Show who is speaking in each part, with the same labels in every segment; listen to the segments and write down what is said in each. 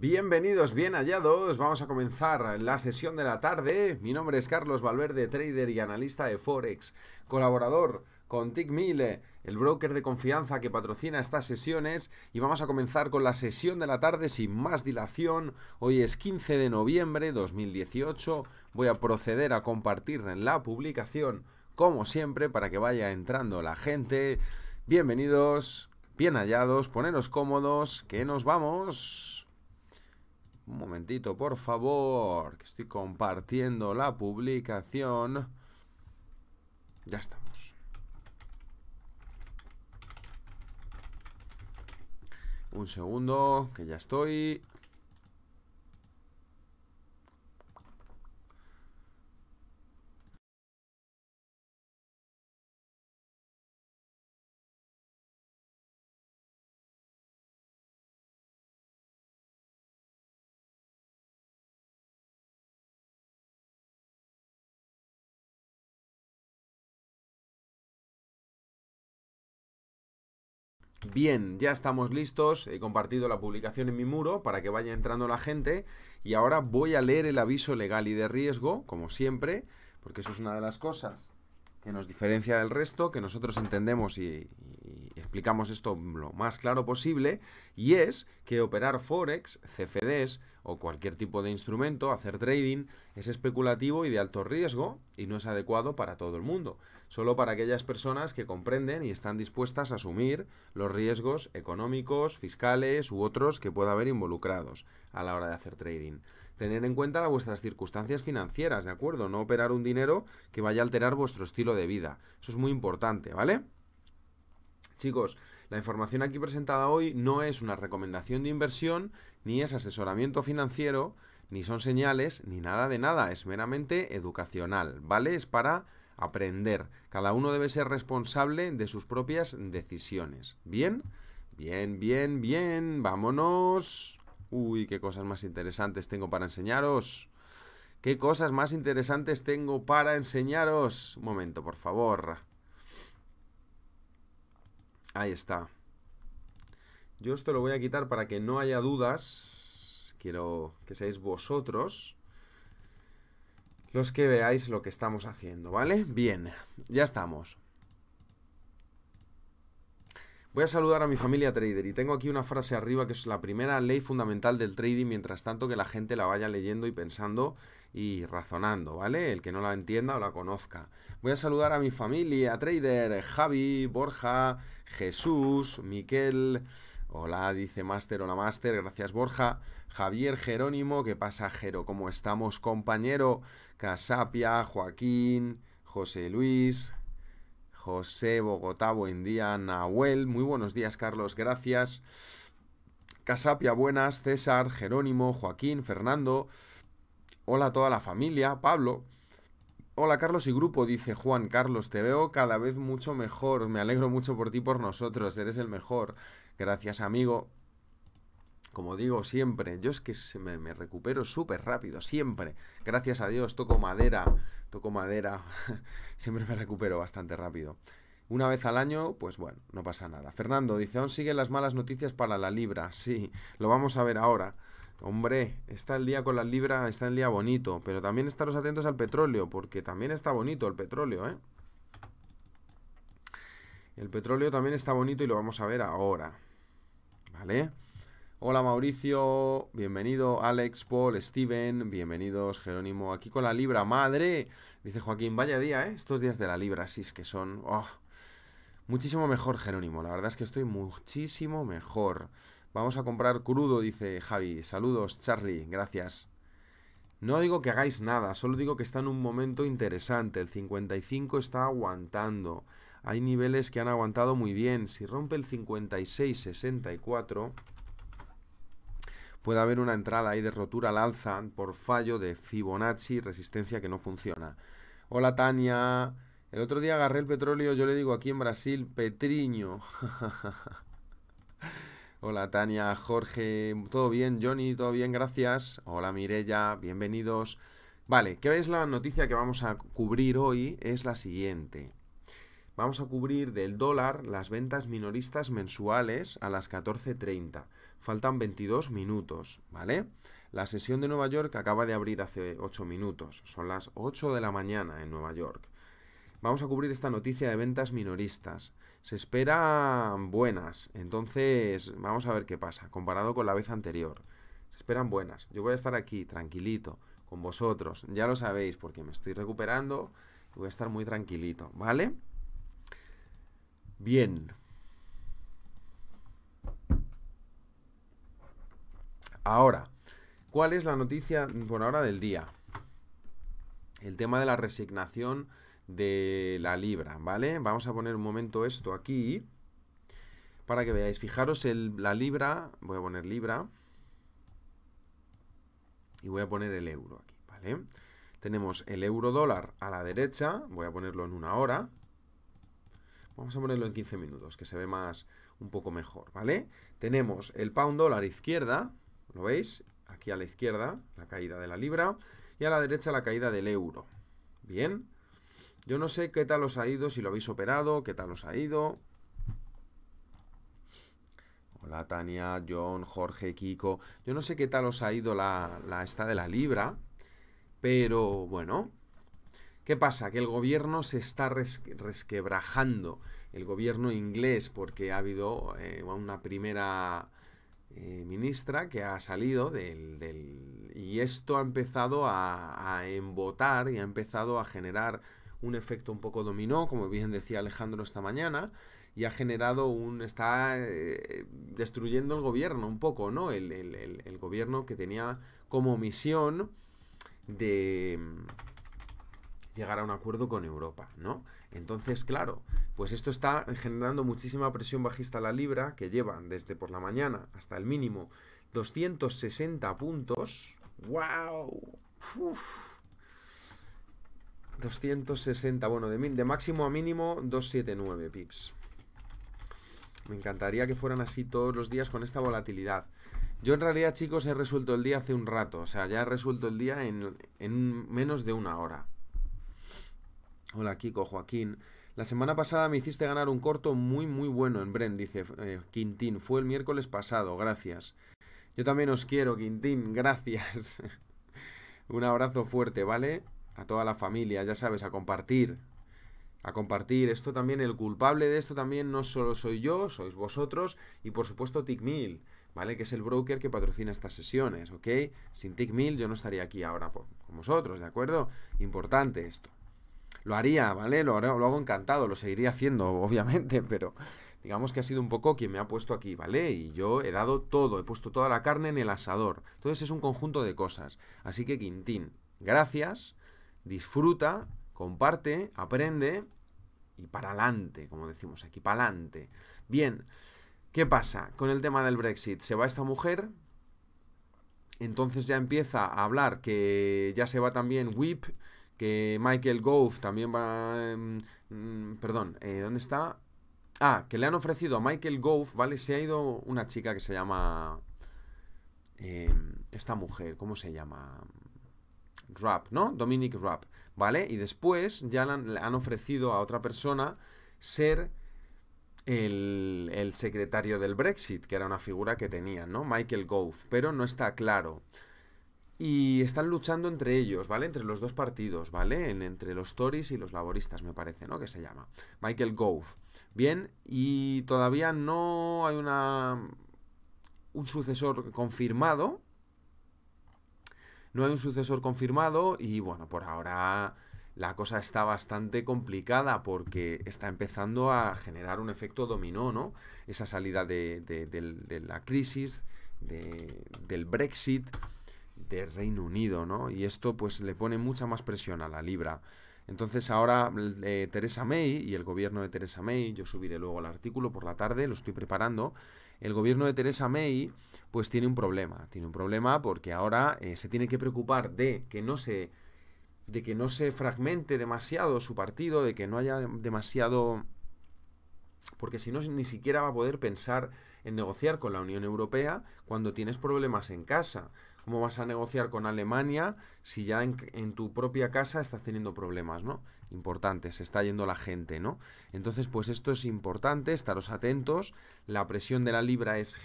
Speaker 1: Bienvenidos, bien hallados. Vamos a comenzar la sesión de la tarde. Mi nombre es Carlos Valverde, trader y analista de Forex, colaborador con TICMILE, el broker de confianza que patrocina estas sesiones. Y vamos a comenzar con la sesión de la tarde sin más dilación. Hoy es 15 de noviembre de 2018. Voy a proceder a compartir en la publicación, como siempre, para que vaya entrando la gente. Bienvenidos, bien hallados, poneros cómodos, que nos vamos. Un momentito, por favor, que estoy compartiendo la publicación. Ya estamos. Un segundo, que ya estoy. Bien, ya estamos listos. He compartido la publicación en mi muro para que vaya entrando la gente. Y ahora voy a leer el aviso legal y de riesgo, como siempre, porque eso es una de las cosas que nos diferencia del resto, que nosotros entendemos y, explicamos esto lo más claro posible, y es que operar Forex, CFDs o cualquier tipo de instrumento, hacer trading, es especulativo y de alto riesgo y no es adecuado para todo el mundo, solo para aquellas personas que comprenden y están dispuestas a asumir los riesgos económicos, fiscales u otros que pueda haber involucrados a la hora de hacer trading. Tener en cuenta vuestras circunstancias financieras, ¿de acuerdo? No operar un dinero que vaya a alterar vuestro estilo de vida. Eso es muy importante, ¿vale? Chicos, la información aquí presentada hoy no es una recomendación de inversión ni es asesoramiento financiero, ni son señales, ni nada de nada, es meramente educacional, ¿vale? Es para aprender. Cada uno debe ser responsable de sus propias decisiones. ¿Bien? Bien, bien, bien, vámonos. Uy, qué cosas más interesantes tengo para enseñaros. ¿Qué cosas más interesantes tengo para enseñaros? Un momento, por favor. Ahí está. Yo esto lo voy a quitar para que no haya dudas. Quiero que seáis vosotros los que veáis lo que estamos haciendo, ¿vale? Bien, ya estamos. Voy a saludar a mi familia trader y tengo aquí una frase arriba que es la primera ley fundamental del trading, mientras tanto que la gente la vaya leyendo y pensando y razonando, ¿vale? El que no la entienda o la conozca. Voy a saludar a mi familia trader, Javi, Borja, Jesús, Miquel, Hola, dice Master, hola Máster. gracias Borja. Javier Jerónimo, ¿qué pasajero, ¿Cómo estamos, compañero? Casapia, Joaquín, José Luis, José Bogotá, buen día, Nahuel, muy buenos días, Carlos, gracias. Casapia, buenas, César, Jerónimo, Joaquín, Fernando. Hola a toda la familia, Pablo. Hola Carlos y grupo, dice Juan Carlos, te veo cada vez mucho mejor, me alegro mucho por ti, por nosotros, eres el mejor. Gracias, amigo. Como digo siempre, yo es que me, me, recupero súper rápido, siempre. Gracias a Dios, toco madera, toco madera. siempre me recupero bastante rápido. Una vez al año, pues bueno, no pasa nada. Fernando dice, aún siguen las malas noticias para la libra. Sí, lo vamos a ver ahora. Hombre, está el día con la libra, está el día bonito, pero también estaros atentos al petróleo, porque también está bonito el petróleo, ¿eh? El petróleo también está bonito y lo vamos a ver ahora. Hola Mauricio, bienvenido Alex, Paul, Steven, bienvenidos Jerónimo, aquí con la Libra, madre, dice Joaquín, vaya día, ¿eh? Estos días de la Libra, sí, es que son... Oh, muchísimo mejor Jerónimo, la verdad es que estoy muchísimo mejor. Vamos a comprar crudo, dice Javi, saludos Charlie, gracias. No digo que hagáis nada, solo digo que está en un momento interesante, el 55 está aguantando hay niveles que han aguantado muy bien. Si rompe el 56-64, puede haber una entrada ahí de rotura al alza por fallo de Fibonacci, resistencia que no funciona. Hola Tania, el otro día agarré el petróleo, yo le digo aquí en Brasil, Petriño. Hola Tania, Jorge, todo bien, Johnny, todo bien, gracias. Hola Mirella, bienvenidos. Vale, ¿qué es la noticia que vamos a cubrir hoy? Es la siguiente vamos a cubrir del dólar las ventas minoristas mensuales a las 14.30. Faltan 22 minutos, ¿vale? La sesión de Nueva York acaba de abrir hace 8 minutos. Son las 8 de la mañana en Nueva York. Vamos a cubrir esta noticia de ventas minoristas. Se esperan buenas, entonces vamos a ver qué pasa, comparado con la vez anterior. Se esperan buenas. Yo voy a estar aquí, tranquilito, con vosotros. Ya lo sabéis, porque me estoy recuperando voy a estar muy tranquilito, ¿vale? Bien. Ahora, ¿cuál es la noticia por ahora del día? El tema de la resignación de la libra, ¿vale? Vamos a poner un momento esto aquí para que veáis. Fijaros el, la libra, voy a poner libra y voy a poner el euro aquí, ¿vale? Tenemos el euro dólar a la derecha, voy a ponerlo en una hora, Vamos a ponerlo en 15 minutos, que se ve más un poco mejor, ¿vale? Tenemos el pound dólar izquierda, ¿lo veis? Aquí a la izquierda, la caída de la libra, y a la derecha la caída del euro. Bien. Yo no sé qué tal os ha ido, si lo habéis operado, qué tal os ha ido. Hola Tania, John, Jorge, Kiko. Yo no sé qué tal os ha ido la, la esta de la libra, pero bueno, ¿Qué pasa? Que el gobierno se está resquebrajando, el gobierno inglés, porque ha habido eh, una primera eh, ministra que ha salido del, Y esto ha empezado a, embotar y ha empezado a generar un efecto un poco dominó, como bien decía Alejandro esta mañana, y ha generado un... está eh, destruyendo el gobierno un poco, ¿no? el, gobierno que tenía como misión de llegar a un acuerdo con Europa, ¿no? Entonces, claro, pues esto está generando muchísima presión bajista a la libra, que lleva desde por la mañana hasta el mínimo 260 puntos. ¡Wow! 260, bueno, de, máximo a mínimo 279 pips. Me encantaría que fueran así todos los días con esta volatilidad. Yo en realidad, chicos, he resuelto el día hace un rato. O sea, ya he resuelto el día en menos de una hora. Hola Kiko, Joaquín. La semana pasada me hiciste ganar un corto muy muy bueno en Bren, dice eh, Quintín. Fue el miércoles pasado, gracias. Yo también os quiero, Quintín, gracias. un abrazo fuerte, ¿vale? A toda la familia, ya sabes, a compartir. A compartir. Esto también, el culpable de esto también no solo soy yo, sois vosotros y por supuesto TickMill, ¿vale? Que es el broker que patrocina estas sesiones, ¿ok? Sin TickMill yo no estaría aquí ahora con vosotros, ¿de acuerdo? Importante esto lo haría, ¿vale? Lo, lo hago encantado, lo seguiría haciendo, obviamente, pero digamos que ha sido un poco quien me ha puesto aquí, ¿vale? Y yo he dado todo, he puesto toda la carne en el asador. Entonces es un conjunto de cosas. Así que Quintín, gracias, disfruta, comparte, aprende y para adelante, como decimos aquí, para adelante. Bien, ¿qué pasa con el tema del Brexit? Se va esta mujer, entonces ya empieza a hablar que ya se va también Whip que Michael Gove también va... Mm, perdón, eh, ¿dónde está? Ah, que le han ofrecido a Michael Gove, ¿vale? Se ha ido una chica que se llama... Eh, esta mujer, ¿cómo se llama? Rap, ¿no? Dominic Rap, ¿vale? Y después ya le han, ofrecido a otra persona ser el, el, secretario del Brexit, que era una figura que tenían, ¿no? Michael Gove, pero no está claro y están luchando entre ellos, ¿vale? Entre los dos partidos, ¿vale? entre los Tories y los laboristas, me parece, ¿no? Que se llama. Michael Gove. Bien, y todavía no hay una un sucesor confirmado. No hay un sucesor confirmado y bueno, por ahora la cosa está bastante complicada porque está empezando a generar un efecto dominó, ¿no? Esa salida de, de la crisis, del Brexit, Reino Unido, ¿no? Y esto pues le pone mucha más presión a la libra. Entonces ahora eh, Teresa May y el gobierno de Teresa May, yo subiré luego el artículo por la tarde, lo estoy preparando, el gobierno de Teresa May pues tiene un problema, tiene un problema porque ahora eh, se tiene que preocupar de que no se de que no se fragmente demasiado su partido, de que no haya demasiado porque si no ni siquiera va a poder pensar en negociar con la Unión Europea cuando tienes problemas en casa. ¿Cómo vas a negociar con Alemania si ya en, tu propia casa estás teniendo problemas, ¿no? Importante, se está yendo la gente, ¿no? Entonces, pues esto es importante, estaros atentos. La presión de la libra es,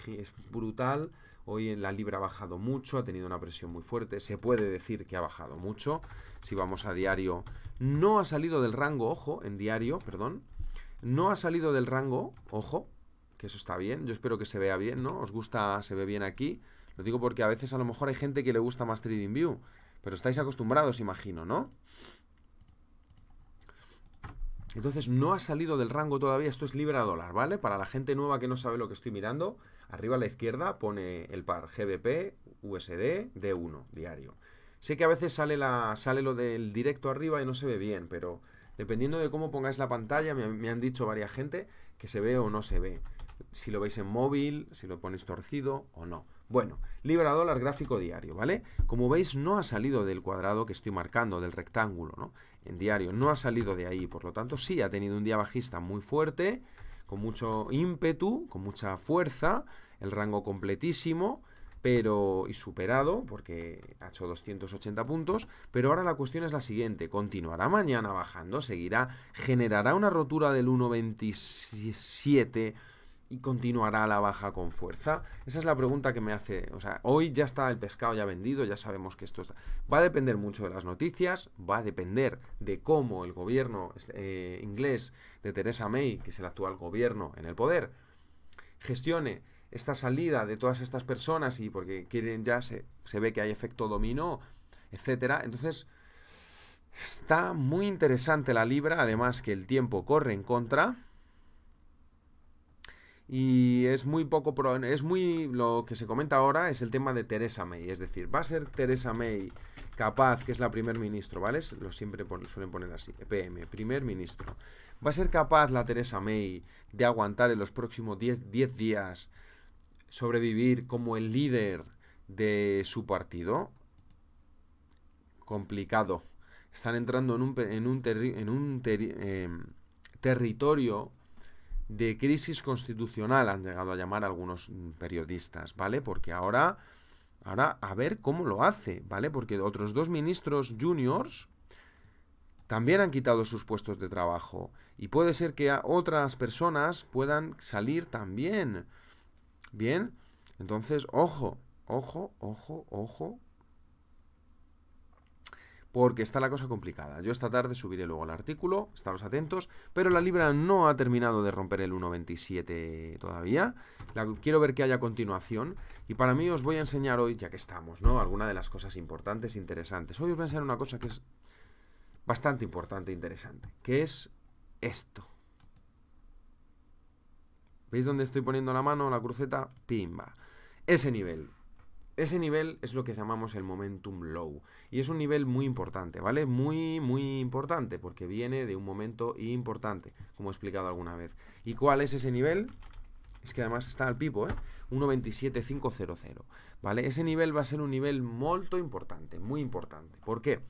Speaker 1: brutal. Hoy en la libra ha bajado mucho, ha tenido una presión muy fuerte. Se puede decir que ha bajado mucho. Si vamos a diario, no ha salido del rango, ojo, en diario, perdón. No ha salido del rango, ojo, que eso está bien. Yo espero que se vea bien, ¿no? Os gusta, se ve bien aquí. Lo digo porque a veces a lo mejor hay gente que le gusta más Trading View. Pero estáis acostumbrados, imagino, ¿no? Entonces no ha salido del rango todavía, esto es libra dólar, ¿vale? Para la gente nueva que no sabe lo que estoy mirando, arriba a la izquierda pone el par GBP, USD, D1, diario. Sé que a veces sale, la, sale lo del directo arriba y no se ve bien, pero dependiendo de cómo pongáis la pantalla, me, me han dicho varias gente que se ve o no se ve. Si lo veis en móvil, si lo ponéis torcido o no. Bueno, libra dólar gráfico diario, ¿vale? Como veis, no ha salido del cuadrado que estoy marcando, del rectángulo, ¿no? En diario, no ha salido de ahí, por lo tanto, sí ha tenido un día bajista muy fuerte, con mucho ímpetu, con mucha fuerza, el rango completísimo, pero y superado, porque ha hecho 280 puntos, pero ahora la cuestión es la siguiente, continuará mañana bajando, seguirá, generará una rotura del 1.27 y continuará la baja con fuerza? Esa es la pregunta que me hace. O sea, hoy ya está el pescado ya vendido, ya sabemos que esto Va a depender mucho de las noticias, va a depender de cómo el gobierno eh, inglés de Theresa May, que es el actual gobierno en el poder, gestione esta salida de todas estas personas y porque quieren ya se, se ve que hay efecto dominó, etcétera. Entonces, está muy interesante la libra, además que el tiempo corre en contra y es muy poco es muy lo que se comenta ahora es el tema de Teresa May, es decir, va a ser Teresa May capaz, que es la primer ministro, ¿vale? Lo siempre suelen poner así, PM, primer ministro. ¿Va a ser capaz la Teresa May de aguantar en los próximos 10 días sobrevivir como el líder de su partido? Complicado. Están entrando en un, en un, em, territorio de crisis constitucional han llegado a llamar algunos mm, periodistas, ¿vale? Porque ahora, ahora a ver cómo lo hace, ¿vale? Porque otros dos ministros juniors también han quitado sus puestos de trabajo y puede ser que otras personas puedan salir también. Bien, entonces, ojo, ojo, ojo, ojo, porque está la cosa complicada. Yo esta tarde subiré luego el artículo, estaros atentos, pero la libra no ha terminado de romper el 1.27 todavía. La, quiero ver que haya continuación y para mí os voy a enseñar hoy, ya que estamos, ¿no? Alguna de las cosas importantes, interesantes. Hoy os voy a enseñar una cosa que es bastante importante e interesante, que es esto. ¿Veis dónde estoy poniendo la mano, la cruceta? Pimba. Ese nivel. Ese nivel es lo que llamamos el momentum low. Y es un nivel muy importante, ¿vale? Muy, muy importante, porque viene de un momento importante, como he explicado alguna vez. ¿Y cuál es ese nivel? Es que además está al pipo, ¿eh? 1.27500, ¿vale? Ese nivel va a ser un nivel molto importante, muy importante. ¿Por qué?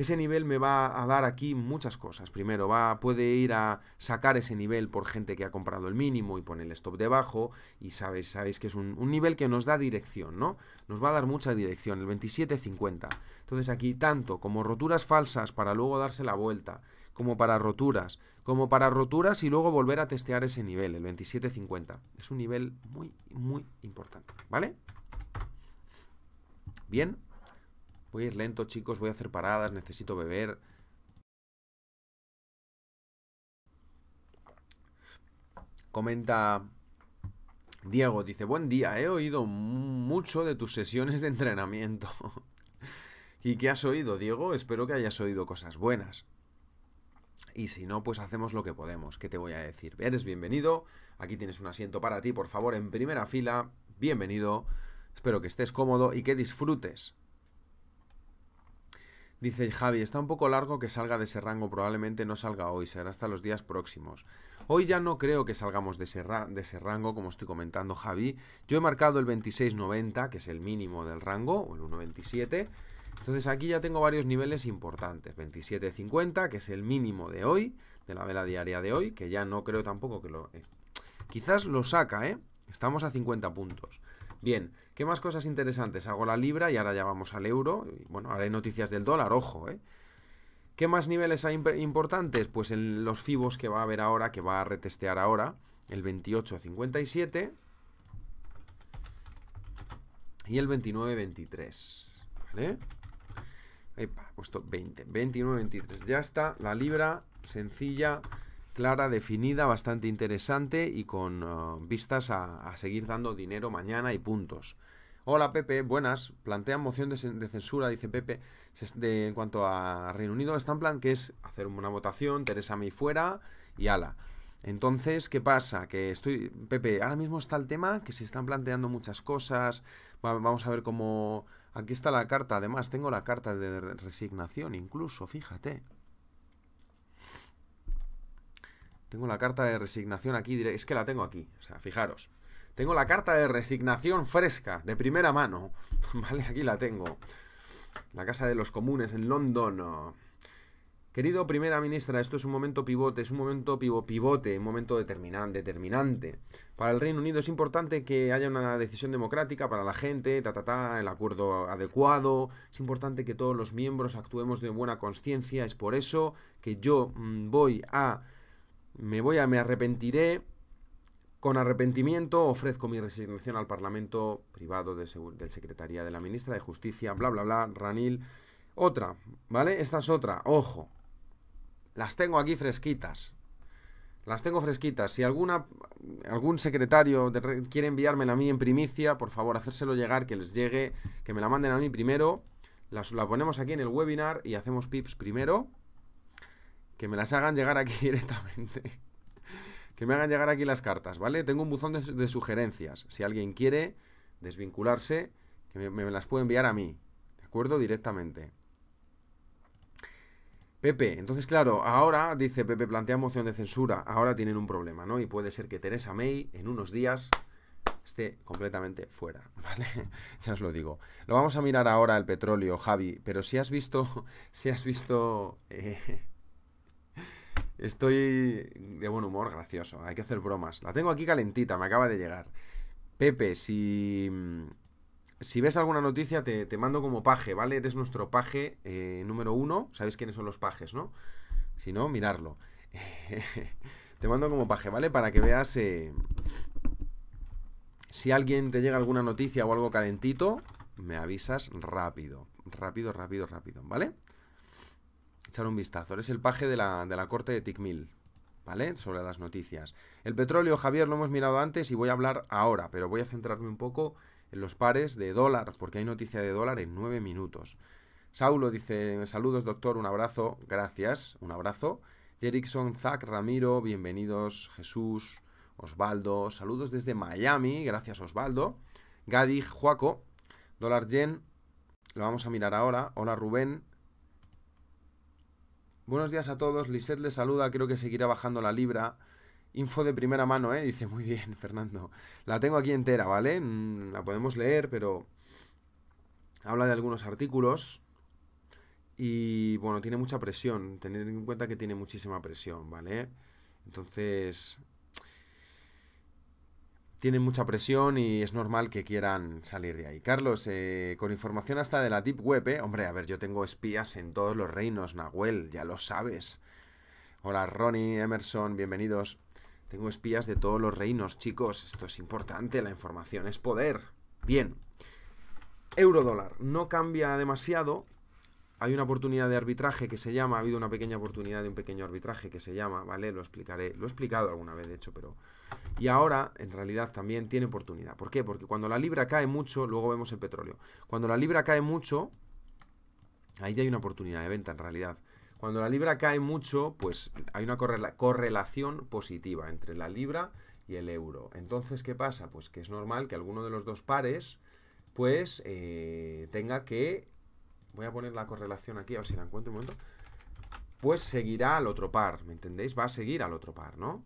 Speaker 1: Ese nivel me va a dar aquí muchas cosas. Primero, va, puede ir a sacar ese nivel por gente que ha comprado el mínimo y pone el stop debajo. Y sabéis, sabéis que es un, un nivel que nos da dirección, ¿no? Nos va a dar mucha dirección, el 27.50. Entonces aquí, tanto como roturas falsas para luego darse la vuelta, como para roturas, como para roturas y luego volver a testear ese nivel, el 2750. Es un nivel muy, muy importante, ¿vale? Bien, Voy a ir lento, chicos, voy a hacer paradas, necesito beber. Comenta Diego, dice, buen día, he oído mucho de tus sesiones de entrenamiento. ¿Y qué has oído, Diego? Espero que hayas oído cosas buenas. Y si no, pues hacemos lo que podemos. ¿Qué te voy a decir? Eres bienvenido. Aquí tienes un asiento para ti, por favor, en primera fila. Bienvenido. Espero que estés cómodo y que disfrutes Dice Javi, está un poco largo que salga de ese rango, probablemente no salga hoy, será hasta los días próximos. Hoy ya no creo que salgamos de ese, rango, como estoy comentando Javi. Yo he marcado el 2690, que es el mínimo del rango, o el 127. Entonces aquí ya tengo varios niveles importantes. 2750, que es el mínimo de hoy, de la vela diaria de hoy, que ya no creo tampoco que lo... Eh, quizás lo saca, ¿eh? Estamos a 50 puntos. Bien, ¿Qué más cosas interesantes? Hago la libra y ahora ya vamos al euro. Bueno, ahora hay noticias del dólar, ojo, ¿eh? ¿Qué más niveles hay importantes? Pues en los FIBOS que va a haber ahora, que va a retestear ahora, el 28.57 y el 29.23, ¿vale? Ahí he puesto 20, 29.23. Ya está, la libra sencilla clara, definida, bastante interesante y con ah, vistas a, seguir dando dinero mañana y puntos. Hola Pepe, buenas. Plantean moción de, censura, dice Pepe, en cuanto a Reino Unido. Están plan que es hacer una votación, Teresa May fuera y ala. Entonces, ¿qué pasa? Que estoy. Pepe, ahora mismo está el tema que se están planteando muchas cosas. vamos a ver cómo. Aquí está la carta, además, tengo la carta de resignación, incluso, fíjate. Tengo la carta de resignación aquí, es que la tengo aquí, o sea, fijaros. Tengo la carta de resignación fresca, de primera mano, ¿vale? Aquí la tengo. La Casa de los Comunes en London. Querido primera ministra, esto es un momento pivote, es un momento pivo, pivote, un momento determinante, determinante. Para el Reino Unido es importante que haya una decisión democrática para la gente, ta, ta, ta, el acuerdo adecuado. Es importante que todos los miembros actuemos de buena conciencia. Es por eso que yo mm, voy a me voy a, me arrepentiré. Con arrepentimiento ofrezco mi resignación al Parlamento privado de del Secretaría de la Ministra de Justicia, bla, bla, bla, Ranil. Otra, ¿vale? Esta es otra, ojo. Las tengo aquí fresquitas. Las tengo fresquitas. Si alguna, algún secretario quiere enviármela a mí en primicia, por favor, hacérselo llegar, que les llegue, que me la manden a mí primero. Las, la ponemos aquí en el webinar y hacemos pips primero que me las hagan llegar aquí directamente. que me hagan llegar aquí las cartas, ¿vale? Tengo un buzón de, sugerencias. Si alguien quiere desvincularse, que me, las puede enviar a mí, ¿de acuerdo? Directamente. Pepe, entonces claro, ahora, dice Pepe, plantea moción de censura, ahora tienen un problema, ¿no? Y puede ser que Teresa May en unos días esté completamente fuera, ¿vale? ya os lo digo. Lo vamos a mirar ahora el petróleo, Javi, pero si has visto, si has visto... Eh, Estoy de buen humor, gracioso. Hay que hacer bromas. La tengo aquí calentita, me acaba de llegar. Pepe, si. Mm, si ves alguna noticia, te, mando como paje, ¿vale? Eres nuestro paje eh, número uno. Sabéis quiénes son los pajes, ¿no? Si no, mirarlo. te mando como paje, ¿vale? Para que veas. Eh, si alguien te llega alguna noticia o algo calentito, me avisas rápido. Rápido, rápido, rápido, ¿vale? echar un vistazo. Eres el paje de la, de la corte de Ticmil, ¿vale? Sobre las noticias. El petróleo, Javier, lo hemos mirado antes y voy a hablar ahora, pero voy a centrarme un poco en los pares de dólar, porque hay noticia de dólar en nueve minutos. Saulo dice, saludos doctor, un abrazo, gracias, un abrazo. Jerickson, Zach, Ramiro, bienvenidos, Jesús, Osvaldo, saludos desde Miami, gracias Osvaldo. Gadi, Juaco, Dólar Yen, lo vamos a mirar ahora. Hola Rubén, Buenos días a todos, Lisette le saluda, creo que seguirá bajando la libra. Info de primera mano, ¿eh? Dice, muy bien, Fernando. La tengo aquí entera, ¿vale? Mm, la podemos leer, pero habla de algunos artículos y, bueno, tiene mucha presión. Tened en cuenta que tiene muchísima presión, ¿vale? Entonces, tienen mucha presión y es normal que quieran salir de ahí. Carlos, eh, con información hasta de la Deep Web, eh, hombre, a ver, yo tengo espías en todos los reinos, Nahuel, ya lo sabes. Hola Ronnie, Emerson, bienvenidos. Tengo espías de todos los reinos, chicos, esto es importante, la información es poder. Bien, Eurodólar, no cambia demasiado. Hay una oportunidad de arbitraje que se llama, ha habido una pequeña oportunidad de un pequeño arbitraje que se llama, ¿vale? Lo explicaré, lo he explicado alguna vez, de hecho, pero y ahora, en realidad, también tiene oportunidad. ¿Por qué? Porque cuando la libra cae mucho, luego vemos el petróleo. Cuando la libra cae mucho, ahí ya hay una oportunidad de venta, en realidad. Cuando la libra cae mucho, pues hay una correlación positiva entre la libra y el euro. Entonces, ¿qué pasa? Pues que es normal que alguno de los dos pares, pues, eh, tenga que... Voy a poner la correlación aquí, a ver si la encuentro un momento. Pues seguirá al otro par, ¿me entendéis? Va a seguir al otro par, ¿no?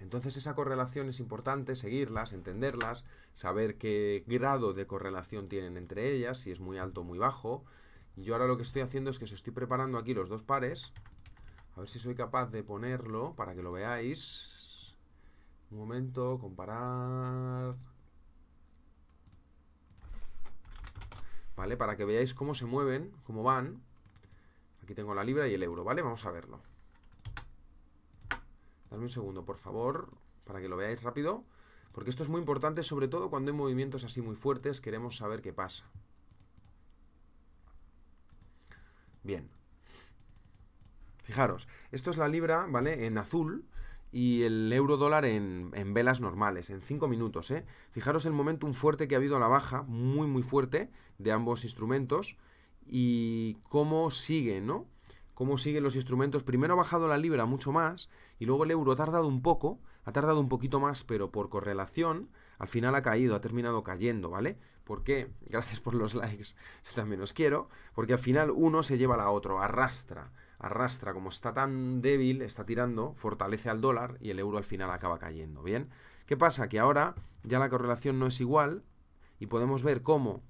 Speaker 1: Entonces esa correlación es importante, seguirlas, entenderlas, saber qué grado de correlación tienen entre ellas, si es muy alto o muy bajo. Y yo ahora lo que estoy haciendo es que os estoy preparando aquí los dos pares. A ver si soy capaz de ponerlo para que lo veáis. Un momento, comparar... ¿Vale? Para que veáis cómo se mueven, cómo van. Aquí tengo la libra y el euro, ¿vale? Vamos a verlo. Dame un segundo, por favor, para que lo veáis rápido. Porque esto es muy importante, sobre todo cuando hay movimientos así muy fuertes, queremos saber qué pasa. Bien. Fijaros, esto es la libra, ¿vale? En azul y el euro dólar en, velas normales, en 5 minutos, ¿eh? Fijaros el un fuerte que ha habido a la baja, muy muy fuerte, de ambos instrumentos y cómo sigue, ¿no? cómo siguen los instrumentos. Primero ha bajado la libra mucho más y luego el euro ha tardado un poco, ha tardado un poquito más, pero por correlación, al final ha caído, ha terminado cayendo, ¿vale? ¿Por qué? Gracias por los likes, yo también os quiero, porque al final uno se lleva a la otro, arrastra, arrastra, como está tan débil, está tirando, fortalece al dólar y el euro al final acaba cayendo, ¿bien? ¿Qué pasa? Que ahora ya la correlación no es igual y podemos ver cómo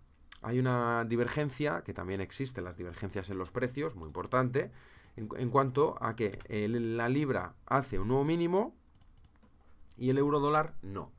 Speaker 1: hay una divergencia, que también existen las divergencias en los precios, muy importante, en, cuanto a que la libra hace un nuevo mínimo y el euro dólar no.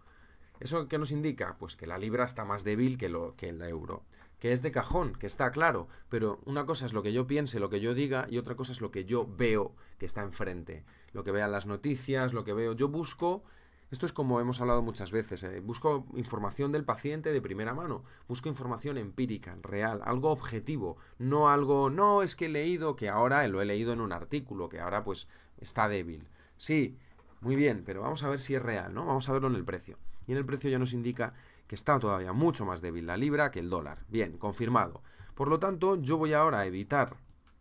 Speaker 1: ¿Eso qué nos indica? Pues que la libra está más débil que, lo, que el euro. Que es de cajón, que está claro. Pero una cosa es lo que yo piense, lo que yo diga, y otra cosa es lo que yo veo que está enfrente. Lo que vean las noticias, lo que veo. Yo busco esto es como hemos hablado muchas veces. ¿eh? Busco información del paciente de primera mano. Busco información empírica, real, algo objetivo. No algo, no es que he leído, que ahora lo he leído en un artículo, que ahora pues está débil. Sí, muy bien, pero vamos a ver si es real, ¿no? Vamos a verlo en el precio. Y en el precio ya nos indica que está todavía mucho más débil la libra que el dólar. Bien, confirmado. Por lo tanto, yo voy ahora a evitar,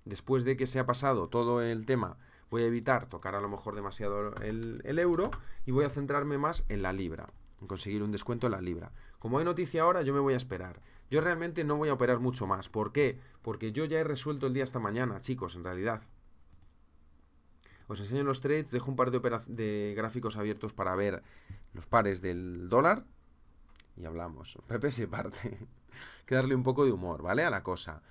Speaker 1: después de que se ha pasado todo el tema Voy a evitar tocar a lo mejor demasiado el, euro y voy a centrarme más en la libra, en conseguir un descuento en la libra. Como hay noticia ahora, yo me voy a esperar. Yo realmente no voy a operar mucho más. ¿Por qué? Porque yo ya he resuelto el día esta mañana, chicos, en realidad. Os enseño los trades, dejo un par de, gráficos abiertos para ver los pares del dólar y hablamos. Pepe se parte. que darle un poco de humor, ¿vale? A la cosa.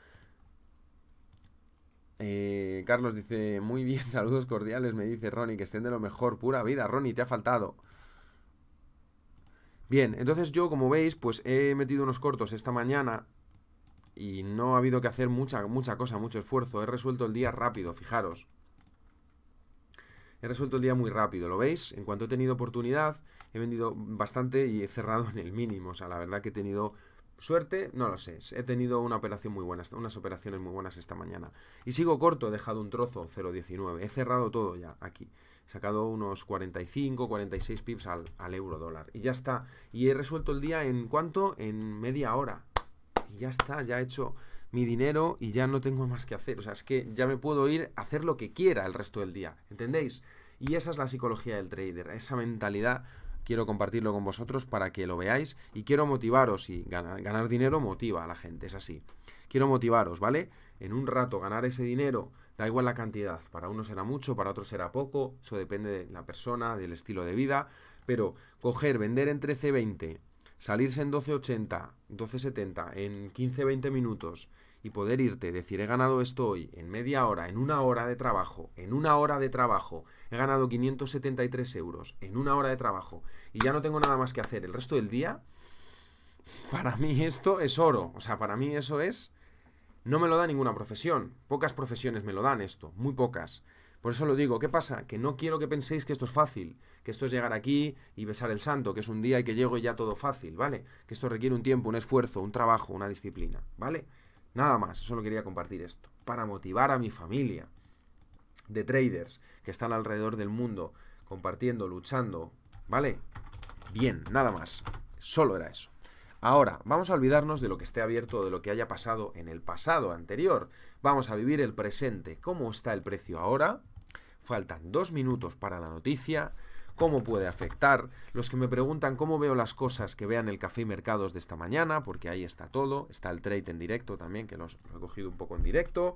Speaker 1: Eh, Carlos dice, muy bien, saludos cordiales, me dice Ronnie, que estén de lo mejor, pura vida, Ronnie, te ha faltado. Bien, entonces yo, como veis, pues he metido unos cortos esta mañana y no ha habido que hacer mucha, mucha cosa, mucho esfuerzo. He resuelto el día rápido, fijaros. He resuelto el día muy rápido, ¿lo veis? En cuanto he tenido oportunidad, he vendido bastante y he cerrado en el mínimo. O sea, la verdad que he tenido Suerte, no lo sé. He tenido una operación muy buena, unas operaciones muy buenas esta mañana. Y sigo corto, he dejado un trozo, 0,19. He cerrado todo ya aquí. He sacado unos 45, 46 pips al, al euro dólar. Y ya está. Y he resuelto el día en cuánto? En media hora. Y ya está, ya he hecho mi dinero y ya no tengo más que hacer. O sea, es que ya me puedo ir a hacer lo que quiera el resto del día. ¿Entendéis? Y esa es la psicología del trader, esa mentalidad quiero compartirlo con vosotros para que lo veáis y quiero motivaros y ganar, dinero motiva a la gente, es así. Quiero motivaros, ¿vale? En un rato ganar ese dinero, da igual la cantidad, para uno será mucho, para otro será poco, eso depende de la persona, del estilo de vida, pero coger, vender en 13.20, salirse en 12.80, 12.70, en 15-20 minutos y poder irte, decir, he ganado esto hoy, en media hora, en una hora de trabajo, en una hora de trabajo, he ganado 573 euros, en una hora de trabajo, y ya no tengo nada más que hacer el resto del día, para mí esto es oro, o sea, para mí eso es... No me lo da ninguna profesión, pocas profesiones me lo dan esto, muy pocas. Por eso lo digo, ¿qué pasa? Que no quiero que penséis que esto es fácil, que esto es llegar aquí y besar el santo, que es un día y que llego y ya todo fácil, ¿vale? Que esto requiere un tiempo, un esfuerzo, un trabajo, una disciplina, ¿vale? Nada más, solo quería compartir esto. Para motivar a mi familia de traders que están alrededor del mundo compartiendo, luchando, ¿vale? Bien, nada más. Solo era eso. Ahora, vamos a olvidarnos de lo que esté abierto, de lo que haya pasado en el pasado anterior. Vamos a vivir el presente. ¿Cómo está el precio ahora? Faltan dos minutos para la noticia cómo puede afectar. Los que me preguntan cómo veo las cosas que vean el Café y Mercados de esta mañana, porque ahí está todo. Está el trade en directo también, que los he cogido un poco en directo.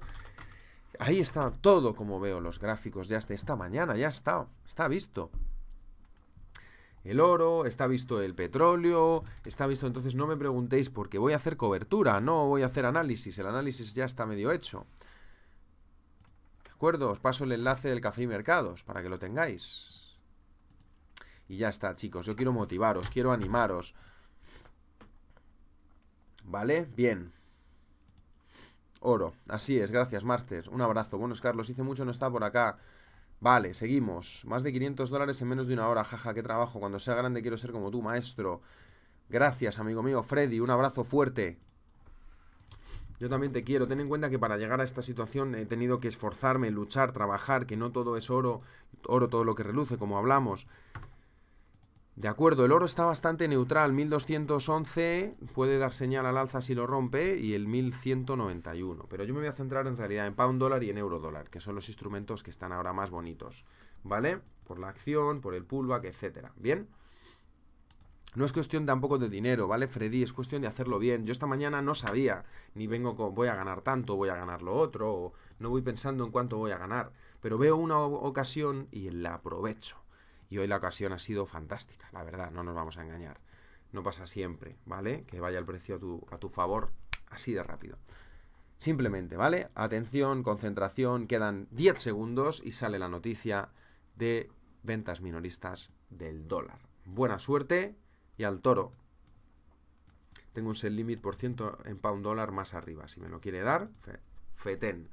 Speaker 1: Ahí está todo como veo los gráficos ya hasta esta mañana, ya está, está visto. El oro, está visto el petróleo, está visto, entonces no me preguntéis porque voy a hacer cobertura, no voy a hacer análisis, el análisis ya está medio hecho. ¿De acuerdo? Os paso el enlace del Café y Mercados para que lo tengáis. Y ya está, chicos. Yo quiero motivaros, quiero animaros. ¿Vale? Bien. Oro. Así es. Gracias, martes Un abrazo. Buenos, Carlos. Hice mucho, no está por acá. Vale, seguimos. Más de 500 dólares en menos de una hora. Jaja, qué trabajo. Cuando sea grande quiero ser como tú, maestro. Gracias, amigo mío. Freddy, un abrazo fuerte. Yo también te quiero. Ten en cuenta que para llegar a esta situación he tenido que esforzarme, luchar, trabajar, que no todo es oro, oro todo lo que reluce, como hablamos. De acuerdo, el oro está bastante neutral, 1211 puede dar señal al alza si lo rompe y el 1191, pero yo me voy a centrar en realidad en pound dólar y en euro dólar, que son los instrumentos que están ahora más bonitos, ¿vale? Por la acción, por el pullback, etcétera, ¿bien? No es cuestión tampoco de dinero, ¿vale, Freddy? Es cuestión de hacerlo bien. Yo esta mañana no sabía, ni vengo con voy a ganar tanto, voy a ganar lo otro, o no voy pensando en cuánto voy a ganar, pero veo una ocasión y la aprovecho. Y hoy la ocasión ha sido fantástica, la verdad, no nos vamos a engañar. No pasa siempre, ¿vale? Que vaya el precio a tu, favor así de rápido. Simplemente, ¿vale? Atención, concentración, quedan 10 segundos y sale la noticia de ventas minoristas del dólar. Buena suerte y al toro. Tengo un sell limit por ciento en pound dólar más arriba. Si me lo quiere dar, feten.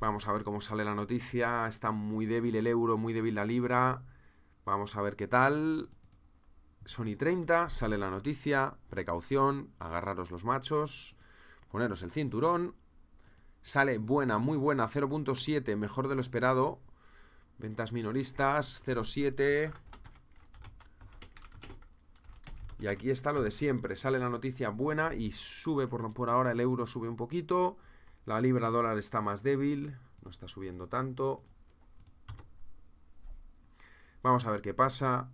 Speaker 1: Vamos a ver cómo sale la noticia. Está muy débil el euro, muy débil la libra. Vamos a ver qué tal. Sony 30, sale la noticia. Precaución, agarraros los machos. Poneros el cinturón. Sale buena, muy buena, 0.7, mejor de lo esperado. Ventas minoristas, 0.7. Y aquí está lo de siempre. Sale la noticia buena y sube por, por ahora el euro, sube un poquito. La libra dólar está más débil, no está subiendo tanto. Vamos a ver qué pasa.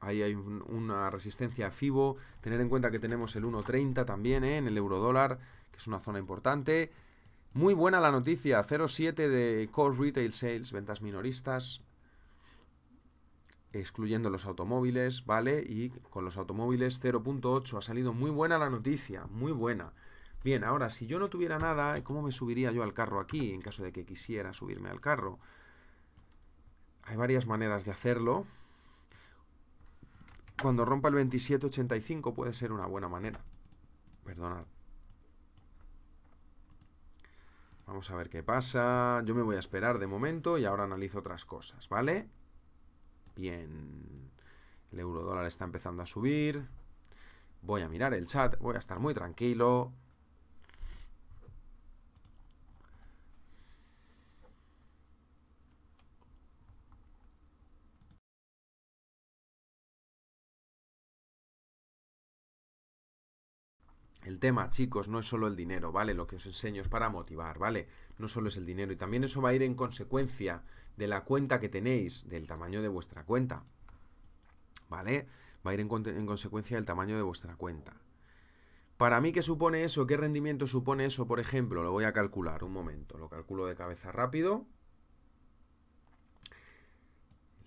Speaker 1: Ahí hay una resistencia a FIBO. Tener en cuenta que tenemos el 1.30 también ¿eh? en el euro dólar, que es una zona importante. Muy buena la noticia, 0.7 de Core Retail Sales, ventas minoristas, excluyendo los automóviles, ¿vale? Y con los automóviles 0.8 ha salido muy buena la noticia, muy buena. Bien, ahora, si yo no tuviera nada, ¿cómo me subiría yo al carro aquí, en caso de que quisiera subirme al carro? Hay varias maneras de hacerlo. Cuando rompa el 2785 puede ser una buena manera. Perdonad. Vamos a ver qué pasa. Yo me voy a esperar de momento y ahora analizo otras cosas, ¿vale? Bien. El euro dólar está empezando a subir. Voy a mirar el chat, voy a estar muy tranquilo. El tema, chicos, no es solo el dinero, ¿vale? Lo que os enseño es para motivar, ¿vale? No solo es el dinero. Y también eso va a ir en consecuencia de la cuenta que tenéis, del tamaño de vuestra cuenta. ¿Vale? Va a ir en, consecuencia del tamaño de vuestra cuenta. Para mí, ¿qué supone eso? ¿Qué rendimiento supone eso? Por ejemplo, lo voy a calcular un momento. Lo calculo de cabeza rápido.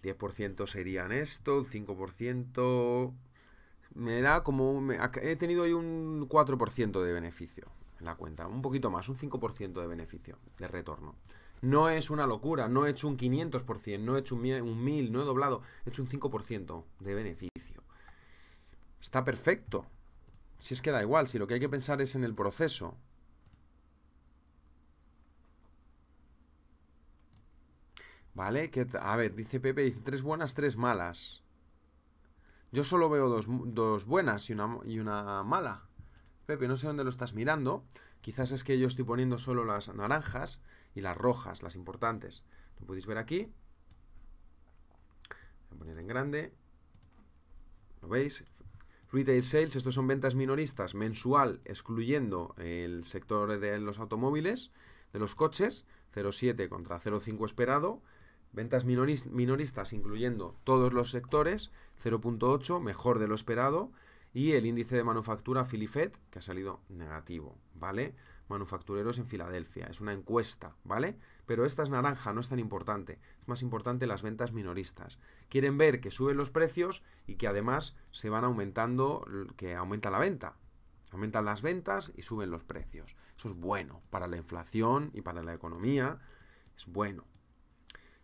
Speaker 1: El 10% serían esto, el 5% me da como... he tenido ahí un 4% de beneficio en la cuenta, un poquito más, un 5% de beneficio, de retorno. No es una locura, no he hecho un 500%, no he hecho un, 1000, no he doblado, he hecho un 5% de beneficio. Está perfecto. Si es que da igual, si lo que hay que pensar es en el proceso. ¿Vale? Que, a ver, dice Pepe, dice tres buenas, tres malas. Yo solo veo dos, buenas y una, y una mala. Pepe, no sé dónde lo estás mirando. Quizás es que yo estoy poniendo solo las naranjas y las rojas, las importantes. Lo podéis ver aquí. Voy a poner en grande. ¿Lo veis? Retail sales, estos son ventas minoristas mensual, excluyendo el sector de los automóviles, de los coches, 0,7 contra 0,5 esperado. Ventas minoristas incluyendo todos los sectores, 0.8, mejor de lo esperado, y el índice de manufactura Filifet, que ha salido negativo, ¿vale? Manufactureros en Filadelfia, es una encuesta, ¿vale? Pero esta es naranja, no es tan importante, es más importante las ventas minoristas. Quieren ver que suben los precios y que además se van aumentando, que aumenta la venta, aumentan las ventas y suben los precios. Eso es bueno para la inflación y para la economía, es bueno.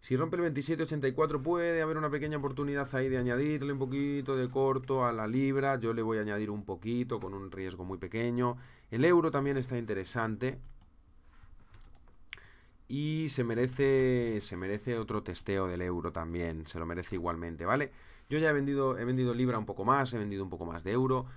Speaker 1: Si rompe el 27.84 puede haber una pequeña oportunidad ahí de añadirle un poquito de corto a la libra. Yo le voy a añadir un poquito con un riesgo muy pequeño. El euro también está interesante. Y se merece, se merece otro testeo del euro también. Se lo merece igualmente, ¿vale? Yo ya he vendido, he vendido libra un poco más, he vendido un poco más de euro.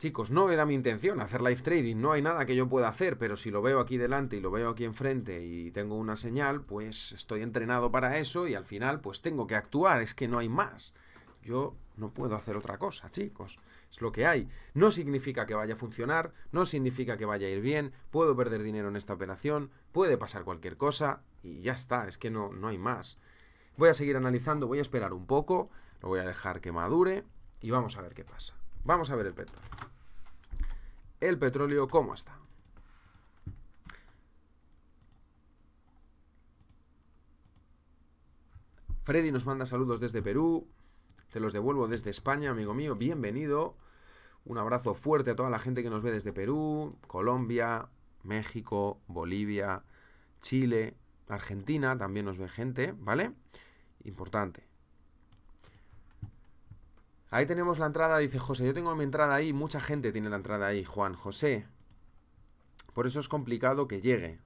Speaker 1: Chicos, no era mi intención hacer live trading, no hay nada que yo pueda hacer, pero si lo veo aquí delante y lo veo aquí enfrente y tengo una señal, pues estoy entrenado para eso y al final pues tengo que actuar, es que no hay más. Yo no puedo hacer otra cosa, chicos. Es lo que hay. No significa que vaya a funcionar, no significa que vaya a ir bien, puedo perder dinero en esta operación, puede pasar cualquier cosa y ya está, es que no, no hay más. Voy a seguir analizando, voy a esperar un poco, lo voy a dejar que madure y vamos a ver qué pasa. Vamos a ver el petróleo el petróleo ¿cómo está. Freddy nos manda saludos desde Perú. Te los devuelvo desde España, amigo mío. Bienvenido. Un abrazo fuerte a toda la gente que nos ve desde Perú, Colombia, México, Bolivia, Chile, Argentina. También nos ve gente, ¿vale? Importante. Ahí tenemos la entrada, dice José, yo tengo mi entrada ahí, mucha gente tiene la entrada ahí, Juan José. Por eso es complicado que llegue.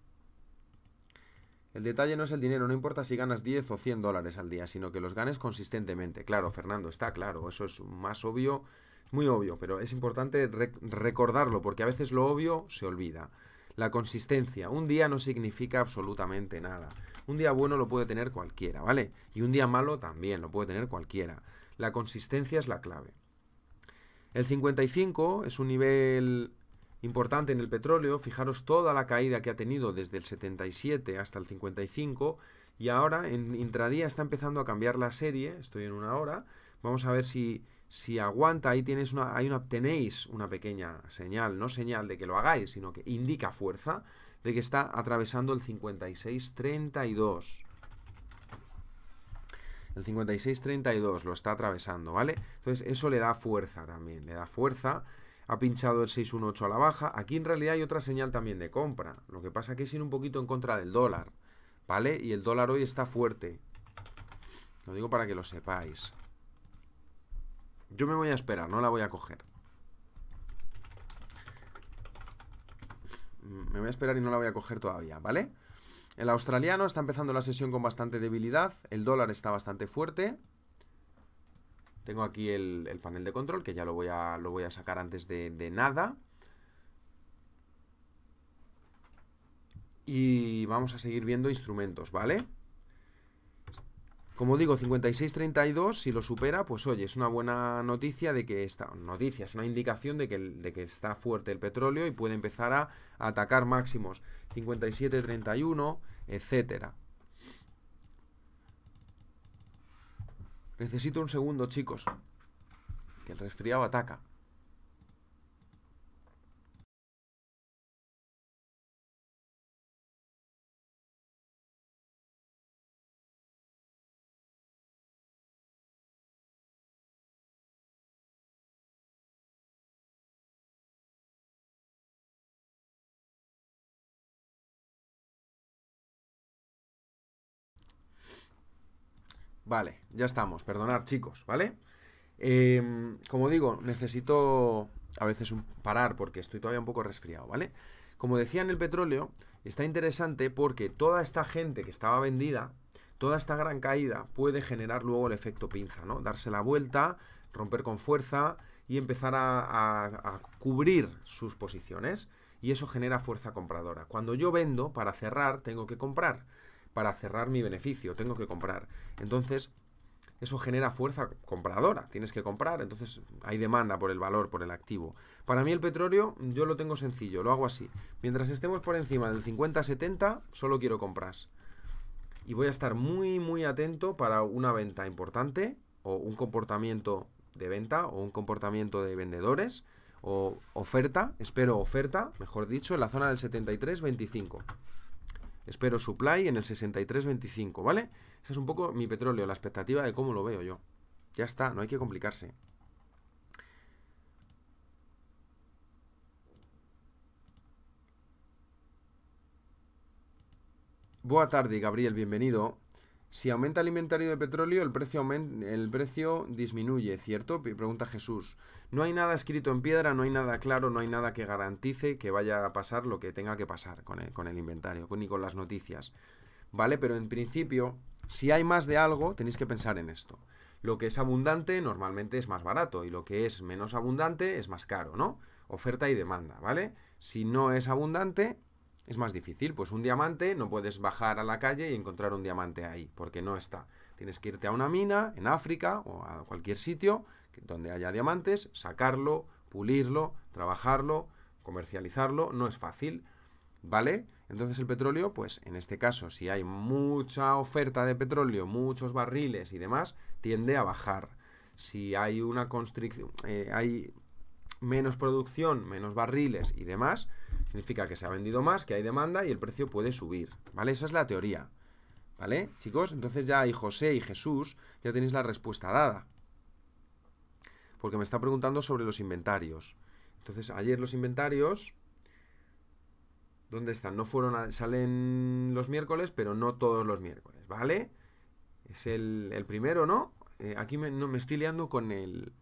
Speaker 1: El detalle no es el dinero, no importa si ganas 10 o 100 dólares al día, sino que los ganes consistentemente. Claro, Fernando, está claro, eso es más obvio, muy obvio, pero es importante recordarlo porque a veces lo obvio se olvida. La consistencia, un día no significa absolutamente nada. Un día bueno lo puede tener cualquiera, ¿vale? Y un día malo también lo puede tener cualquiera. La consistencia es la clave. El 55 es un nivel importante en el petróleo. Fijaros toda la caída que ha tenido desde el 77 hasta el 55. Y ahora en intradía está empezando a cambiar la serie. Estoy en una hora. Vamos a ver si, si aguanta. Ahí, tienes una, ahí una, tenéis una pequeña señal. No señal de que lo hagáis, sino que indica fuerza de que está atravesando el 56-32. El 56.32 lo está atravesando, ¿vale? Entonces eso le da fuerza también, le da fuerza. Ha pinchado el 618 a la baja. Aquí en realidad hay otra señal también de compra. Lo que pasa que es ir un poquito en contra del dólar, ¿vale? Y el dólar hoy está fuerte. Lo digo para que lo sepáis. Yo me voy a esperar, no la voy a coger. Me voy a esperar y no la voy a coger todavía, ¿vale? El australiano está empezando la sesión con bastante debilidad, el dólar está bastante fuerte. Tengo aquí el, panel de control, que ya lo voy a, lo voy a sacar antes de, nada. Y vamos a seguir viendo instrumentos, ¿vale? vale como digo, 32, si lo supera, pues oye, es una buena noticia de que esta noticia, es una indicación de que, de que está fuerte el petróleo y puede empezar a, atacar máximos, 31, etcétera. Necesito un segundo, chicos, que el resfriado ataca. Vale, ya estamos. Perdonar, chicos, ¿vale? Em, como digo, necesito a veces un parar porque estoy todavía un poco resfriado, ¿vale? Como decía en el petróleo, está interesante porque toda esta gente que estaba vendida, toda esta gran caída puede generar luego el efecto pinza, ¿no? Darse la vuelta, romper con fuerza y empezar a cubrir sus posiciones y eso genera fuerza compradora. Cuando yo vendo, para cerrar, tengo que comprar para cerrar mi beneficio, tengo que comprar. Entonces, eso genera fuerza compradora, tienes que comprar, entonces hay demanda por el valor, por el activo. Para mí el petróleo yo lo tengo sencillo, lo hago así. Mientras estemos por encima del 50-70, solo quiero compras. Y voy a estar muy, muy atento para una venta importante o un comportamiento de venta o un comportamiento de vendedores o oferta, espero oferta, mejor dicho, en la zona del 73-25. Espero supply en el 63.25, ¿vale? Ese es un poco mi petróleo, la expectativa de cómo lo veo yo. Ya está, no hay que complicarse. Buenas tarde, Gabriel, bienvenido. Si aumenta el inventario de petróleo, el precio, el precio disminuye, ¿cierto? Pregunta Jesús. No hay nada escrito en piedra, no hay nada claro, no hay nada que garantice que vaya a pasar lo que tenga que pasar con el, con el inventario, ni con las noticias. ¿Vale? Pero en principio, si hay más de algo, tenéis que pensar en esto. Lo que es abundante normalmente es más barato y lo que es menos abundante es más caro, ¿no? Oferta y demanda, ¿vale? Si no es abundante, es más difícil. Pues un diamante, no puedes bajar a la calle y encontrar un diamante ahí, porque no está. Tienes que irte a una mina en África o a cualquier sitio donde haya diamantes, sacarlo, pulirlo, trabajarlo, comercializarlo, no es fácil, ¿vale? Entonces el petróleo, pues en este caso, si hay mucha oferta de petróleo, muchos barriles y demás, tiende a bajar. Si hay una constricción, eh, hay menos producción, menos barriles y demás, significa que se ha vendido más, que hay demanda y el precio puede subir, ¿vale? Esa es la teoría, ¿vale? Chicos, entonces ya hay José y Jesús, ya tenéis la respuesta dada. Porque me está preguntando sobre los inventarios. Entonces, ayer los inventarios, ¿dónde están? No fueron, a, salen los miércoles, pero no todos los miércoles, ¿vale? Es el, primero, ¿no? Eh, aquí no, me estoy liando con el,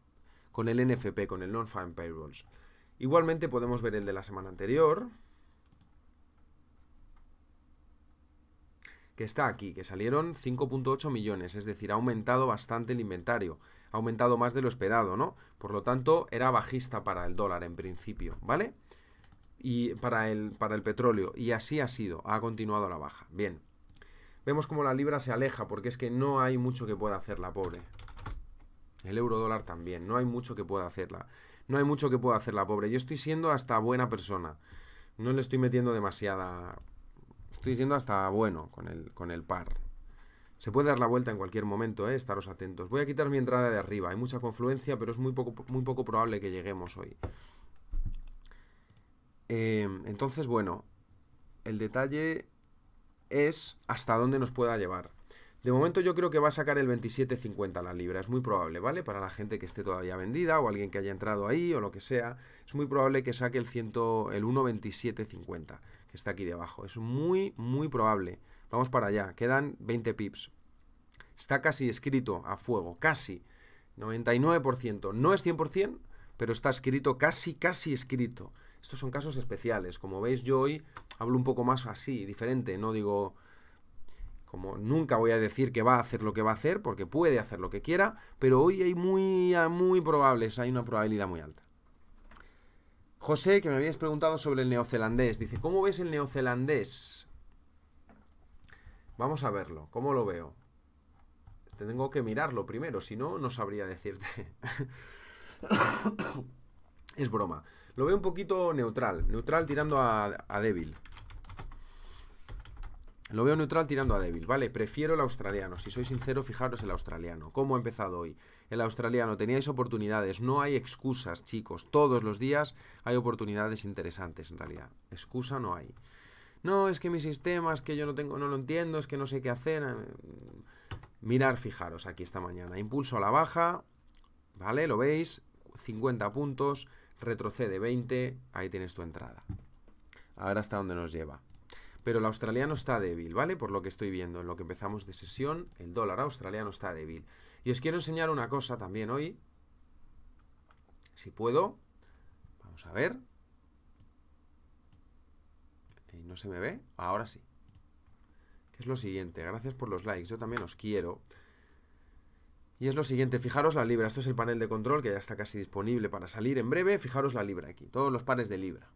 Speaker 1: con el NFP, con el Non-Farm Payrolls. Igualmente podemos ver el de la semana anterior, que está aquí, que salieron 5.8 millones, es decir, ha aumentado bastante el inventario, ha aumentado más de lo esperado, ¿no? Por lo tanto, era bajista para el dólar en principio, ¿vale? Y para el, para el petróleo, y así ha sido, ha continuado la baja. Bien, vemos como la libra se aleja, porque es que no hay mucho que pueda hacer la pobre. El euro dólar también. No hay mucho que pueda hacerla. No hay mucho que pueda hacerla, pobre. Yo estoy siendo hasta buena persona. No le estoy metiendo demasiada. Estoy siendo hasta bueno con el, con el par. Se puede dar la vuelta en cualquier momento, ¿eh? estaros atentos. Voy a quitar mi entrada de arriba. Hay mucha confluencia, pero es muy poco, muy poco probable que lleguemos hoy. Eh, entonces, bueno, el detalle es hasta dónde nos pueda llevar. De momento yo creo que va a sacar el 27.50 la libra, es muy probable, ¿vale? Para la gente que esté todavía vendida o alguien que haya entrado ahí o lo que sea, es muy probable que saque el, el 1.2750, que está aquí debajo. Es muy, muy probable. Vamos para allá, quedan 20 pips. Está casi escrito a fuego, casi. 99%. No es 100%, pero está escrito casi, casi escrito. Estos son casos especiales. Como veis, yo hoy hablo un poco más así, diferente. No digo como nunca voy a decir que va a hacer lo que va a hacer, porque puede hacer lo que quiera, pero hoy hay muy, ah, muy probables, hay una probabilidad muy alta. José, que me habías preguntado sobre el neozelandés, dice, ¿cómo ves el neozelandés? Vamos a verlo, ¿cómo lo veo? Tengo que mirarlo primero, si no, no sabría decirte. es broma. Lo veo un poquito neutral, neutral tirando a, a débil. Lo veo neutral tirando a débil, ¿vale? Prefiero el australiano. Si soy sincero, fijaros el australiano. ¿Cómo ha empezado hoy? El australiano, teníais oportunidades. No hay excusas, chicos. Todos los días hay oportunidades interesantes, en realidad. Excusa no hay. No, es que mi sistema, es que yo no, tengo, no lo entiendo, es que no sé qué hacer. Mirar, fijaros, aquí esta mañana. Impulso a la baja, ¿vale? ¿Lo veis? 50 puntos, retrocede 20, ahí tienes tu entrada. Ahora hasta dónde nos lleva. Pero el australiano está débil, ¿vale? Por lo que estoy viendo, en lo que empezamos de sesión, el dólar australiano está débil. Y os quiero enseñar una cosa también hoy, si puedo. Vamos a ver. Y no se me ve. Ahora sí. Que es lo siguiente. Gracias por los likes. Yo también os quiero. Y es lo siguiente, fijaros la libra, esto es el panel de control que ya está casi disponible para salir en breve, fijaros la libra aquí, todos los pares de libra,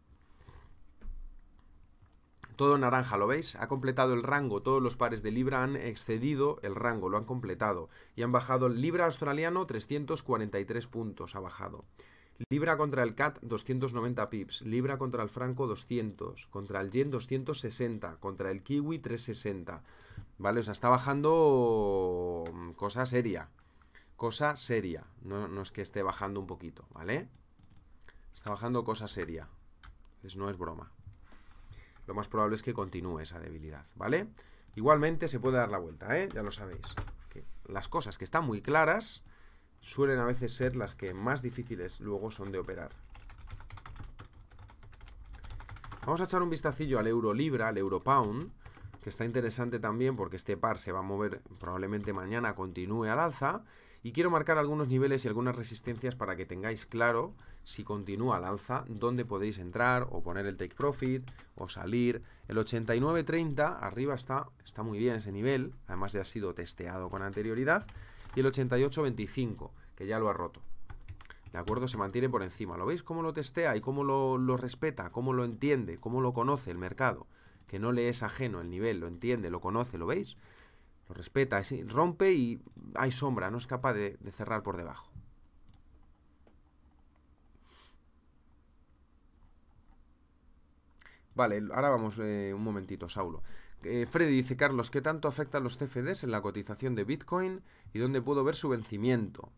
Speaker 1: todo naranja, ¿lo veis? Ha completado el rango, todos los pares de libra han excedido el rango, lo han completado. Y han bajado el libra australiano 343 puntos, ha bajado. Libra contra el CAT 290 pips, Libra contra el Franco 200, contra el Yen 260, contra el Kiwi 360. ¿Vale? O sea, está bajando mm, cosa seria. Cosa seria. No, es que esté bajando un poquito, ¿vale? Está bajando cosa seria. no es broma lo más probable es que continúe esa debilidad, ¿vale? Igualmente se puede dar la vuelta, ¿eh? Ya lo sabéis. las cosas que están muy claras suelen a veces ser las que más difíciles luego son de operar. Vamos a echar un vistacillo al euro libra, al euro pound, que está interesante también porque este par se va a mover probablemente mañana, continúe al alza. Y quiero marcar algunos niveles y algunas resistencias para que tengáis claro si continúa al alza, dónde podéis entrar o poner el take profit o salir. El 89.30 arriba está, está muy bien ese nivel, además ya ha sido testeado con anterioridad. Y el 88.25, que ya lo ha roto. ¿De acuerdo? Se mantiene por encima. ¿Lo veis cómo lo testea y cómo lo, respeta, cómo lo entiende, cómo lo conoce el mercado? Que no le es ajeno el nivel, lo entiende, lo conoce, ¿lo veis? Lo respeta, rompe y hay sombra, no es capaz de cerrar por debajo. Vale, ahora vamos eh, un momentito, Saulo. Eh, Freddy dice, Carlos, ¿qué tanto afectan los CFDs en la cotización de Bitcoin y dónde puedo ver su vencimiento?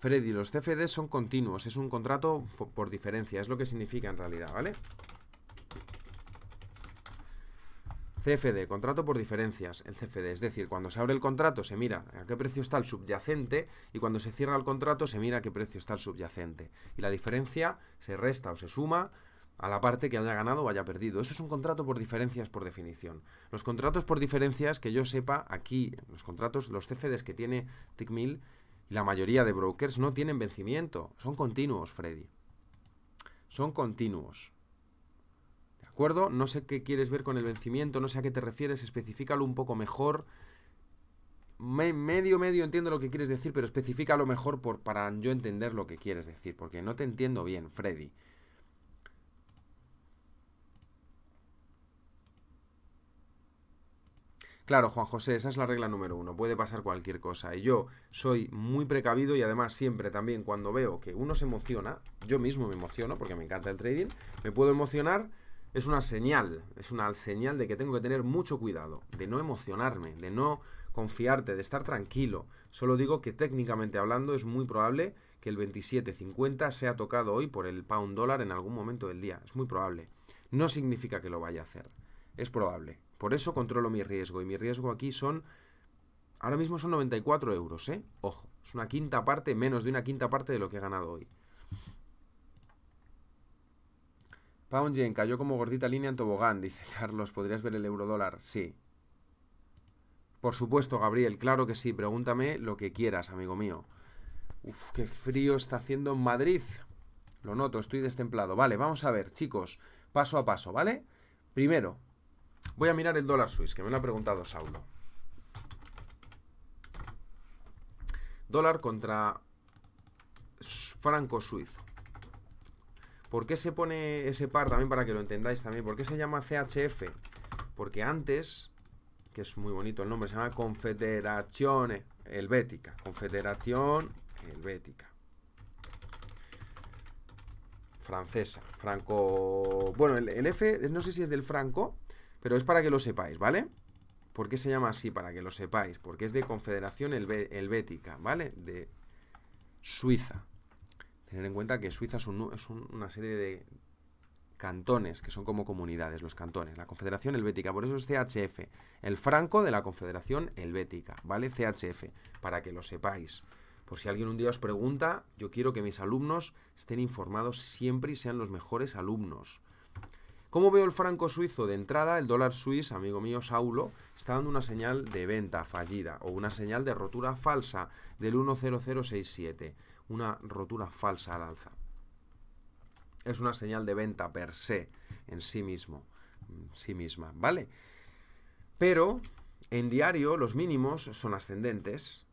Speaker 1: Freddy, los CFDs son continuos, es un contrato por diferencia, es lo que significa en realidad, ¿vale? CFD, contrato por diferencias, el CFD, es decir, cuando se abre el contrato se mira a qué precio está el subyacente y cuando se cierra el contrato se mira a qué precio está el subyacente. Y la diferencia se resta o se suma a la parte que haya ganado o haya perdido. Eso es un contrato por diferencias por definición. Los contratos por diferencias, que yo sepa, aquí, los contratos, los CFDs que tiene y la mayoría de brokers no tienen vencimiento. Son continuos, Freddy. Son continuos. ¿De acuerdo? No sé qué quieres ver con el vencimiento, no sé a qué te refieres, especifícalo un poco mejor. medio, medio entiendo lo que quieres decir, pero lo mejor por, para yo entender lo que quieres decir, porque no te entiendo bien, Freddy. Claro, Juan José, esa es la regla número uno, puede pasar cualquier cosa. Y yo soy muy precavido y además siempre también cuando veo que uno se emociona, yo mismo me emociono porque me encanta el trading, me puedo emocionar, es una señal, es una señal de que tengo que tener mucho cuidado, de no emocionarme, de no confiarte, de estar tranquilo. Solo digo que técnicamente hablando es muy probable que el 27.50 sea tocado hoy por el pound dólar en algún momento del día, es muy probable. No significa que lo vaya a hacer, es probable. Por eso controlo mi riesgo. Y mi riesgo aquí son... Ahora mismo son 94 euros, ¿eh? Ojo, es una quinta parte, menos de una quinta parte de lo que he ganado hoy. Pound Yen cayó como gordita línea en tobogán, dice Carlos. ¿Podrías ver el euro dólar? Sí. Por supuesto, Gabriel, claro que sí. Pregúntame lo que quieras, amigo mío. Uf, qué frío está haciendo en Madrid. Lo noto, estoy destemplado. Vale, vamos a ver, chicos, paso a paso, ¿vale? Primero, Voy a mirar el dólar suizo, que me lo ha preguntado Saulo. Dólar contra franco suizo. ¿Por qué se pone ese par también para que lo entendáis también? ¿Por qué se llama CHF? Porque antes, que es muy bonito el nombre, se llama Confederación Helvética. Confederación Helvética. Francesa. Franco. Bueno, el F, no sé si es del franco pero es para que lo sepáis, ¿vale? ¿Por qué se llama así? Para que lo sepáis. Porque es de Confederación Helvética, ¿vale? De Suiza. Tener en cuenta que Suiza es, una serie de cantones, que son como comunidades, los cantones. La Confederación Helvética, por eso es CHF. El franco de la Confederación Helvética, ¿vale? CHF, para que lo sepáis. Por si alguien un día os pregunta, yo quiero que mis alumnos estén informados siempre y sean los mejores alumnos. ¿Cómo veo el franco suizo? De entrada, el dólar suizo, amigo mío Saulo, está dando una señal de venta fallida o una señal de rotura falsa del 10067, una rotura falsa al alza. Es una señal de venta per se, en sí mismo, sí misma, ¿vale? Pero en diario los mínimos son ascendentes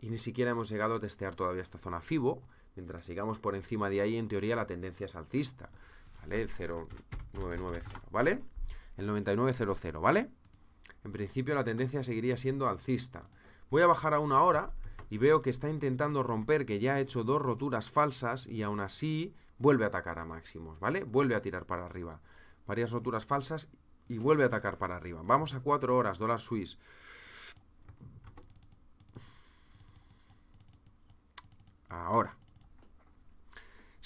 Speaker 1: y ni siquiera hemos llegado a testear todavía esta zona FIBO. Mientras sigamos por encima de ahí, en teoría la tendencia es alcista. ¿vale? 0990, ¿vale? El 9900, ¿vale? En principio la tendencia seguiría siendo alcista. Voy a bajar a una hora y veo que está intentando romper, que ya ha hecho dos roturas falsas y aún así vuelve a atacar a máximos, ¿vale? Vuelve a tirar para arriba. Varias roturas falsas y vuelve a atacar para arriba. Vamos a 4 horas, dólar suiz. Ahora.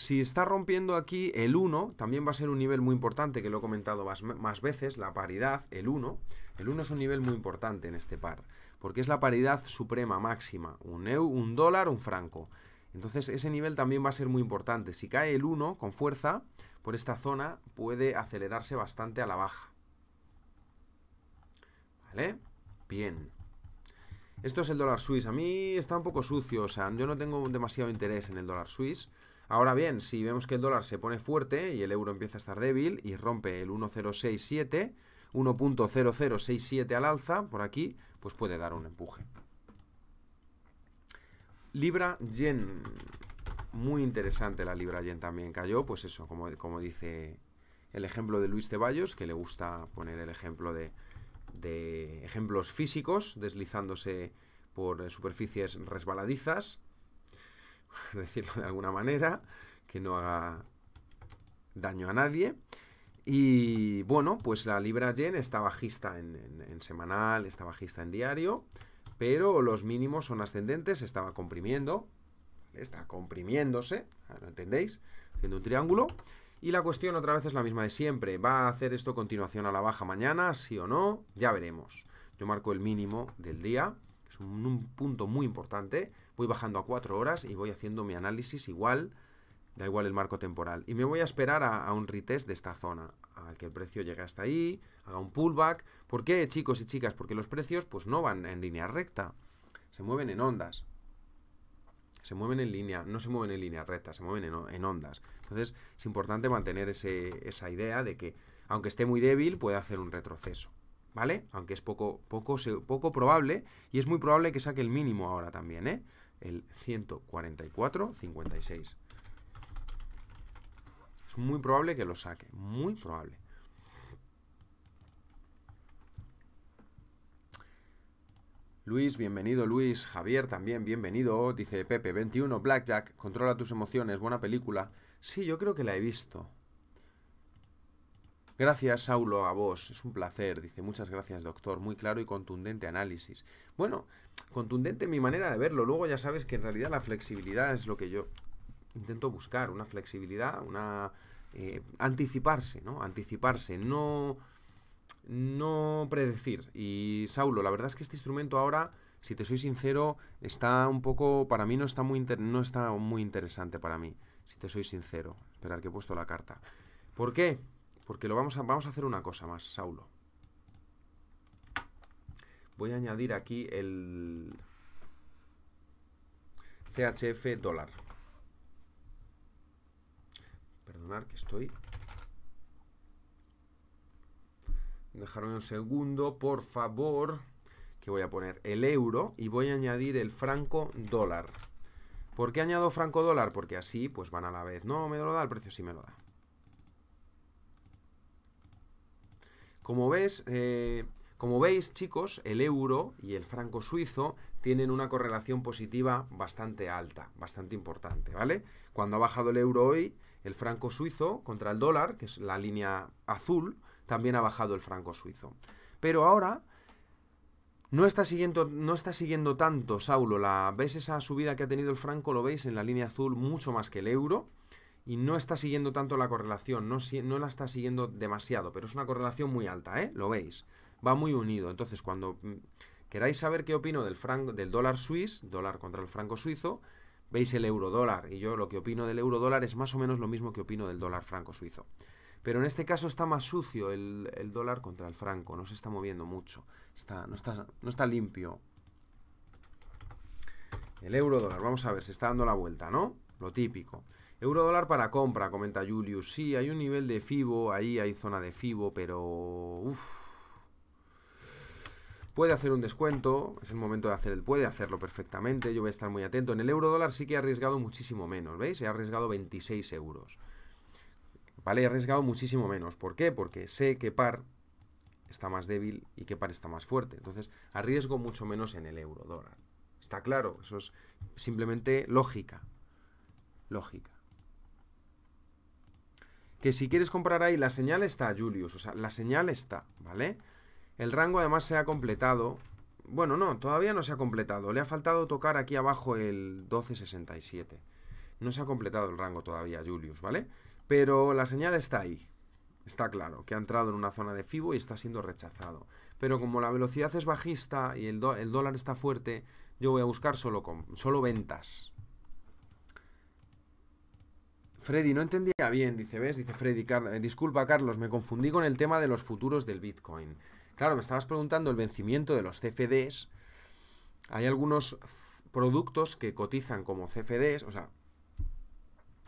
Speaker 1: Si está rompiendo aquí el 1, también va a ser un nivel muy importante, que lo he comentado más, veces, la paridad, el 1. El 1 es un nivel muy importante en este par, porque es la paridad suprema, máxima. Un, eu, un dólar, un franco. Entonces ese nivel también va a ser muy importante. Si cae el 1 con fuerza por esta zona, puede acelerarse bastante a la baja. ¿Vale? Bien. Esto es el dólar suizo. A mí está un poco sucio, o sea, yo no tengo demasiado interés en el dólar suizo. Ahora bien, si vemos que el dólar se pone fuerte y el euro empieza a estar débil y rompe el 1,067, 1.0067 al alza, por aquí, pues puede dar un empuje. Libra Yen. Muy interesante la Libra Yen también cayó, pues eso, como, como dice el ejemplo de Luis Ceballos, que le gusta poner el ejemplo de, de ejemplos físicos, deslizándose por superficies resbaladizas. decirlo de alguna manera, que no haga daño a nadie. Y bueno, pues la libra yen está bajista en, semanal, está bajista en diario, pero los mínimos son ascendentes, estaba comprimiendo, está comprimiéndose, ¿lo entendéis? Haciendo un triángulo. Y la cuestión otra vez es la misma de siempre. ¿Va a hacer esto continuación a la baja mañana? ¿Sí o no? Ya veremos. Yo marco el mínimo del día, que es un punto muy importante, voy bajando a cuatro horas y voy haciendo mi análisis igual, da igual el marco temporal. Y me voy a esperar a, un retest de esta zona, a que el precio llegue hasta ahí, haga un pullback. ¿Por qué, chicos y chicas? Porque los precios pues no van en línea recta, se mueven en ondas. Se mueven en línea, no se mueven en línea recta, se mueven en, ondas. Entonces es importante mantener ese, esa idea de que, aunque esté muy débil, puede hacer un retroceso. ¿vale? Aunque es poco, poco, poco probable y es muy probable que saque el mínimo ahora también, ¿eh? el 56. Es muy probable que lo saque, muy probable. Luis, bienvenido Luis, Javier también, bienvenido, dice Pepe, 21, Blackjack, controla tus emociones, buena película. Sí, yo creo que la he visto. Gracias, Saulo, a vos. Es un placer. Dice, muchas gracias, doctor. Muy claro y contundente análisis. Bueno, contundente mi manera de verlo. Luego ya sabes que en realidad la flexibilidad es lo que yo intento buscar. Una flexibilidad, una... Eh, anticiparse, ¿no? Anticiparse, no... No predecir. Y Saulo, la verdad es que este instrumento ahora, si te soy sincero, está un poco... Para mí no está muy, no está muy interesante para mí, si te soy sincero. Esperar que he puesto la carta. ¿Por qué? Porque lo vamos a, vamos a hacer una cosa más, Saulo. Voy a añadir aquí el CHF dólar. Perdonar que estoy Dejarme un segundo, por favor. Que voy a poner el euro y voy a añadir el franco dólar. ¿Por qué añado franco dólar? Porque así pues van a la vez. No, me lo da el precio, sí me lo da. Como eh, como veis, chicos, el euro y el franco suizo tienen una correlación positiva bastante alta, bastante importante, ¿vale? Cuando ha bajado el euro hoy, el franco suizo contra el dólar, que es la línea azul, también ha bajado el franco suizo. Pero ahora no está siguiendo, no está siguiendo tanto, Saulo, la, ¿ves esa subida que ha tenido el franco? Lo veis en la línea azul mucho más que el euro y no está siguiendo tanto la correlación, no, no la está siguiendo demasiado, pero es una correlación muy alta, ¿eh? Lo veis, va muy unido. Entonces, cuando mm, queráis saber qué opino del, del dólar suizo, dólar contra el franco suizo, veis el euro dólar, y yo lo que opino del euro dólar es más o menos lo mismo que opino del dólar franco suizo. Pero en este caso está más sucio el, dólar contra el franco, no se está moviendo mucho, está, no, está, no está limpio. El euro dólar, vamos a ver, se está dando la vuelta, ¿no? Lo típico. Euro dólar para compra, comenta Julius. Sí, hay un nivel de FIBO, ahí hay zona de FIBO, pero... Puede hacer un descuento, es el momento de hacer el puede hacerlo perfectamente, yo voy a estar muy atento. En el euro dólar sí que he arriesgado muchísimo menos, ¿veis? He arriesgado 26 euros. Vale, he arriesgado muchísimo menos. ¿Por qué? Porque sé que par está más débil y que par está más fuerte. Entonces, arriesgo mucho menos en el euro dólar. Está claro, eso es simplemente lógica. Lógica que si quieres comprar ahí, la señal está, Julius, o sea, la señal está, ¿vale? El rango además se ha completado, bueno, no, todavía no se ha completado, le ha faltado tocar aquí abajo el 1267. No se ha completado el rango todavía, Julius, ¿vale? Pero la señal está ahí, Está claro que ha entrado en una zona de FIBO y está siendo rechazado. Pero como la velocidad es bajista y el, el dólar está fuerte, yo voy a buscar solo, con, solo ventas. Freddy, no entendía bien, dice, ¿ves? Dice Freddy, eh, disculpa Carlos, me confundí con el tema de los futuros del Bitcoin. Claro, me estabas preguntando el vencimiento de los CFDs. Hay algunos productos que cotizan como CFDs, o sea,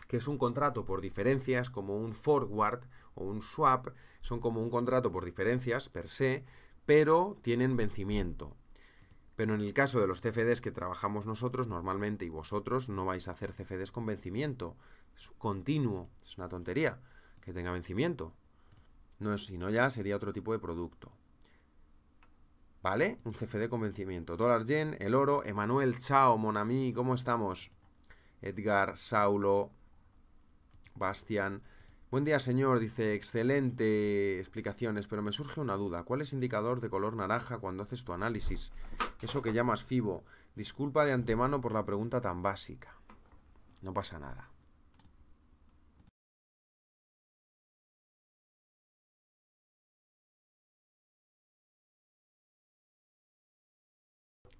Speaker 1: que es un contrato por diferencias, como un forward o un swap, son como un contrato por diferencias per se, pero tienen vencimiento. Pero en el caso de los CFDs que trabajamos nosotros, normalmente y vosotros no vais a hacer CFDs con vencimiento, continuo. Es una tontería que tenga vencimiento. No es, si no ya sería otro tipo de producto. ¿Vale? Un CFD con vencimiento. Dólar yen, el oro, Emanuel, chao, Monami, ¿cómo estamos? Edgar, Saulo, Bastian. Buen día, señor. Dice, excelente explicaciones, pero me surge una duda. ¿Cuál es indicador de color naranja cuando haces tu análisis? Eso que llamas FIBO. Disculpa de antemano por la pregunta tan básica. No pasa nada.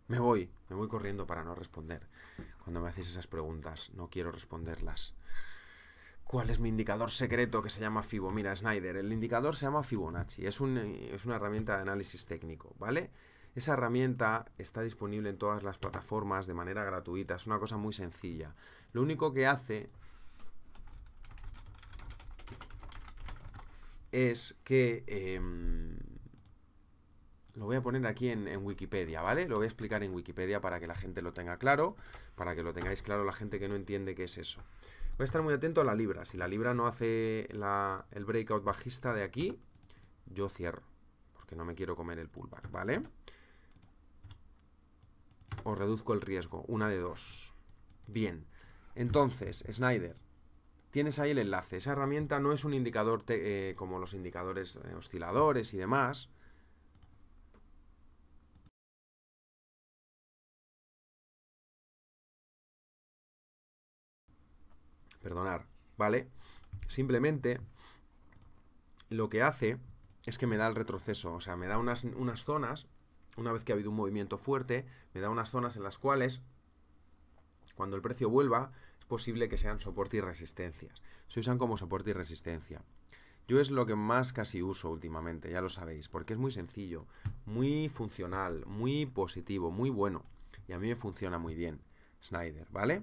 Speaker 1: Me voy, me voy corriendo para no responder. Cuando me hacéis esas preguntas, no quiero responderlas. ¿Cuál es mi indicador secreto que se llama FIBO? Mira, Snyder, el indicador se llama Fibonacci. Es, es una herramienta de análisis técnico, ¿vale? Esa herramienta está disponible en todas las plataformas de manera gratuita. Es una cosa muy sencilla. Lo único que hace es que... Em, lo voy a poner aquí en, Wikipedia, ¿vale? Lo voy a explicar en Wikipedia para que la gente lo tenga claro, para que lo tengáis claro la gente que no entiende qué es eso. Voy a estar muy atento a la libra. Si la libra no hace el breakout bajista de aquí, yo cierro, porque no me quiero comer el pullback, ¿vale? O reduzco el riesgo, una de dos. Bien, entonces, Snyder, tienes ahí el enlace. Esa herramienta no es un indicador eh, como los indicadores eh, osciladores y demás, perdonar, ¿vale? Simplemente lo que hace es que me da el retroceso, o sea, me da unas, unas zonas, una vez que ha habido un movimiento fuerte, me da unas zonas en las cuales, cuando el precio vuelva, es posible que sean soporte y resistencias. Se usan como soporte y resistencia. Yo es lo que más casi uso últimamente, ya lo sabéis, porque es muy sencillo, muy funcional, muy positivo, muy bueno. Y a mí me funciona muy bien, Snyder, ¿vale?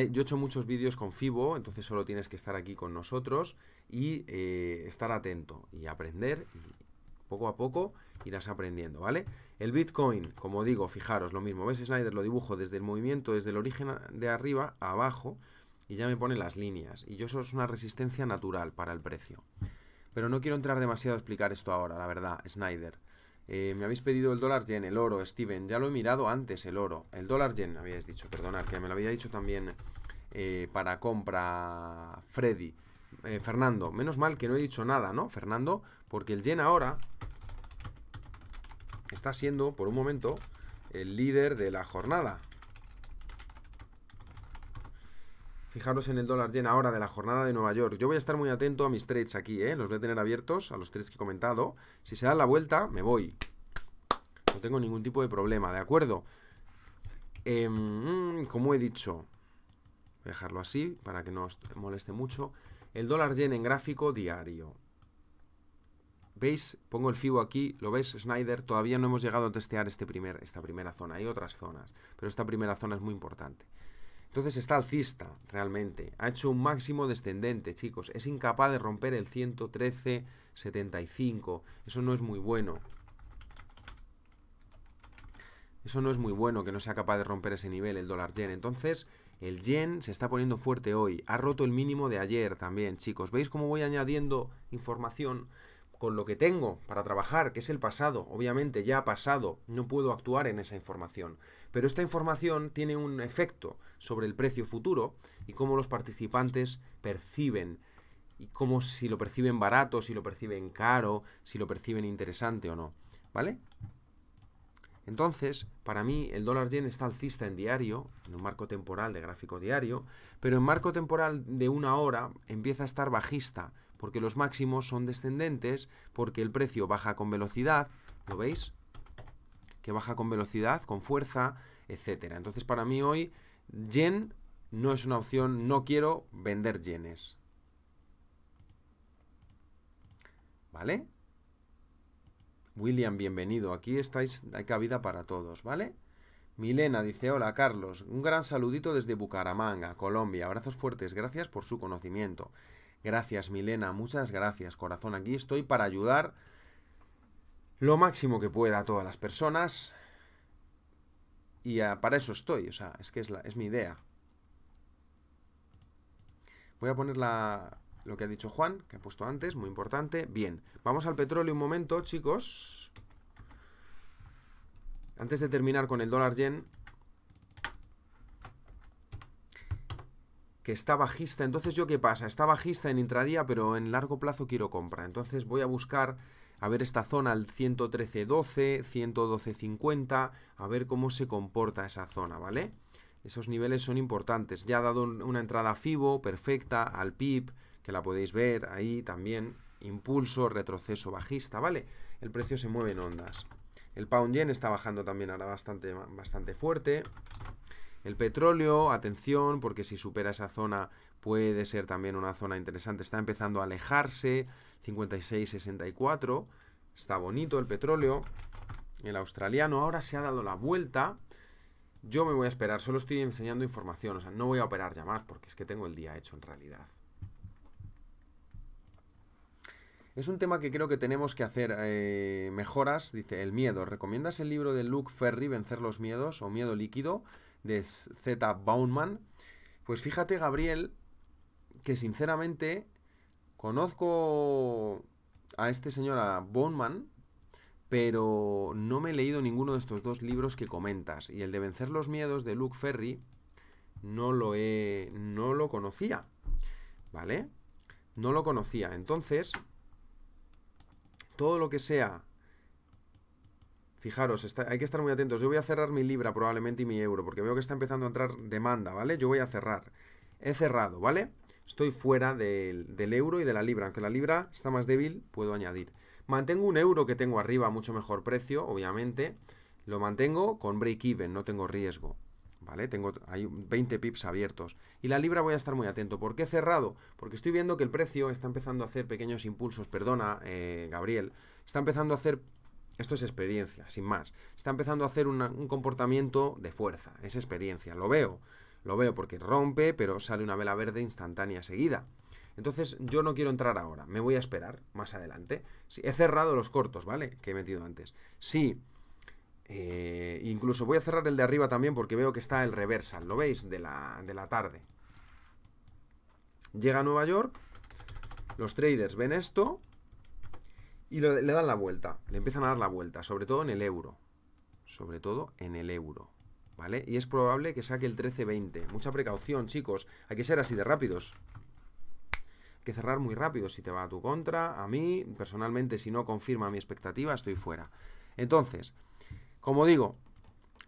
Speaker 1: yo he hecho muchos vídeos con Fibo, entonces solo tienes que estar aquí con nosotros y eh, estar atento y aprender poco a poco irás aprendiendo, ¿vale? El Bitcoin, como digo, fijaros, lo mismo, ¿ves Snyder? Lo dibujo desde el movimiento, desde el origen de arriba a abajo y ya me pone las líneas y yo eso es una resistencia natural para el precio. Pero no quiero entrar demasiado a explicar esto ahora, la verdad, Snyder. Eh, me habéis pedido el dólar yen, el oro, Steven. Ya lo he mirado antes, el oro. El dólar yen, habíais dicho, perdonad, que me lo había dicho también eh, para compra Freddy. Eh, Fernando, menos mal que no he dicho nada, ¿no, Fernando? Porque el yen ahora está siendo, por un momento, el líder de la jornada. Fijaros en el dólar yen ahora de la jornada de Nueva York. Yo voy a estar muy atento a mis trades aquí, ¿eh? Los voy a tener abiertos, a los trades que he comentado. Si se da la vuelta, me voy. No tengo ningún tipo de problema, ¿de acuerdo? Em, como he dicho, voy a dejarlo así para que no os moleste mucho. El dólar yen en gráfico diario. ¿Veis? Pongo el FIBO aquí, ¿lo ves, Snyder? Todavía no hemos llegado a testear este primer, esta primera zona. Hay otras zonas, pero esta primera zona es muy importante. Entonces está alcista, realmente. Ha hecho un máximo descendente, chicos. Es incapaz de romper el 113.75. Eso no es muy bueno. Eso no es muy bueno que no sea capaz de romper ese nivel, el dólar yen. Entonces, el yen se está poniendo fuerte hoy. Ha roto el mínimo de ayer también, chicos. ¿Veis cómo voy añadiendo información? con lo que tengo para trabajar, que es el pasado. Obviamente ya ha pasado, no puedo actuar en esa información. Pero esta información tiene un efecto sobre el precio futuro y cómo los participantes perciben y cómo si lo perciben barato, si lo perciben caro, si lo perciben interesante o no. ¿Vale? Entonces, para mí, el dólar yen está alcista en diario, en un marco temporal de gráfico diario, pero en marco temporal de una hora empieza a estar bajista, porque los máximos son descendentes, porque el precio baja con velocidad, ¿lo veis? Que baja con velocidad, con fuerza, etcétera. Entonces para mí hoy yen no es una opción, no quiero vender yenes. ¿Vale? William, bienvenido. Aquí estáis, hay cabida para todos, ¿vale? Milena dice, hola Carlos, un gran saludito desde Bucaramanga, Colombia. Abrazos fuertes, gracias por su conocimiento. Gracias, Milena, muchas gracias, corazón. Aquí estoy para ayudar lo máximo que pueda a todas las personas. Y para eso estoy, o sea, es que es, mi idea. Voy a poner la, lo que ha dicho Juan, que ha puesto antes, muy importante. Bien, vamos al petróleo un momento, chicos. Antes de terminar con el dólar yen, que está bajista. Entonces, ¿yo qué pasa? Está bajista en intradía, pero en largo plazo quiero compra. Entonces voy a buscar a ver esta zona, el 113.12, 112.50, a ver cómo se comporta esa zona, ¿vale? Esos niveles son importantes. Ya ha dado una entrada FIBO perfecta al PIB, que la podéis ver ahí también. Impulso, retroceso bajista, ¿vale? El precio se mueve en ondas. El pound yen está bajando también ahora bastante, bastante fuerte. El petróleo, atención, porque si supera esa zona puede ser también una zona interesante. Está empezando a alejarse, 56-64. Está bonito el petróleo. El australiano ahora se ha dado la vuelta. Yo me voy a esperar, solo estoy enseñando información, o sea, no voy a operar ya más porque es que tengo el día hecho en realidad. Es un tema que creo que tenemos que hacer eh, mejoras, dice el miedo. ¿Recomiendas el libro de Luke Ferry, Vencer los Miedos o Miedo Líquido? de Z Bauman. Pues fíjate, Gabriel, que sinceramente conozco a este señor, a Bauman, pero no me he leído ninguno de estos dos libros que comentas. Y el de Vencer los Miedos de Luke Ferry no lo, he, no lo conocía. ¿Vale? No lo conocía. Entonces, todo lo que sea Fijaros, hay que estar muy atentos. Yo voy a cerrar mi libra probablemente y mi euro, porque veo que está empezando a entrar demanda, ¿vale? Yo voy a cerrar. He cerrado, ¿vale? Estoy fuera del, euro y de la libra. Aunque la libra está más débil, puedo añadir. Mantengo un euro que tengo arriba a mucho mejor precio, obviamente. Lo mantengo con break-even, no tengo riesgo. ¿Vale? Tengo hay 20 pips abiertos. Y la libra voy a estar muy atento. ¿Por qué cerrado? Porque estoy viendo que el precio está empezando a hacer pequeños impulsos. Perdona, eh, Gabriel. Está empezando a hacer esto es experiencia, sin más. Está empezando a hacer un comportamiento de fuerza, es experiencia, lo veo. Lo veo porque rompe, pero sale una vela verde instantánea seguida. Entonces yo no quiero entrar ahora, me voy a esperar más adelante. Sí, he cerrado los cortos, ¿vale? Que he metido antes. Sí, eh, incluso voy a cerrar el de arriba también porque veo que está el reversal, ¿lo veis? De la, de la tarde. Llega a Nueva York, los traders ven esto, y le, dan la vuelta, le empiezan a dar la vuelta, sobre todo en el euro. Sobre todo en el euro. ¿Vale? Y es probable que saque el 13-20. Mucha precaución, chicos. Hay que ser así de rápidos. Hay que cerrar muy rápido. Si te va a tu contra, a mí, personalmente, si no confirma mi expectativa, estoy fuera. Entonces, como digo,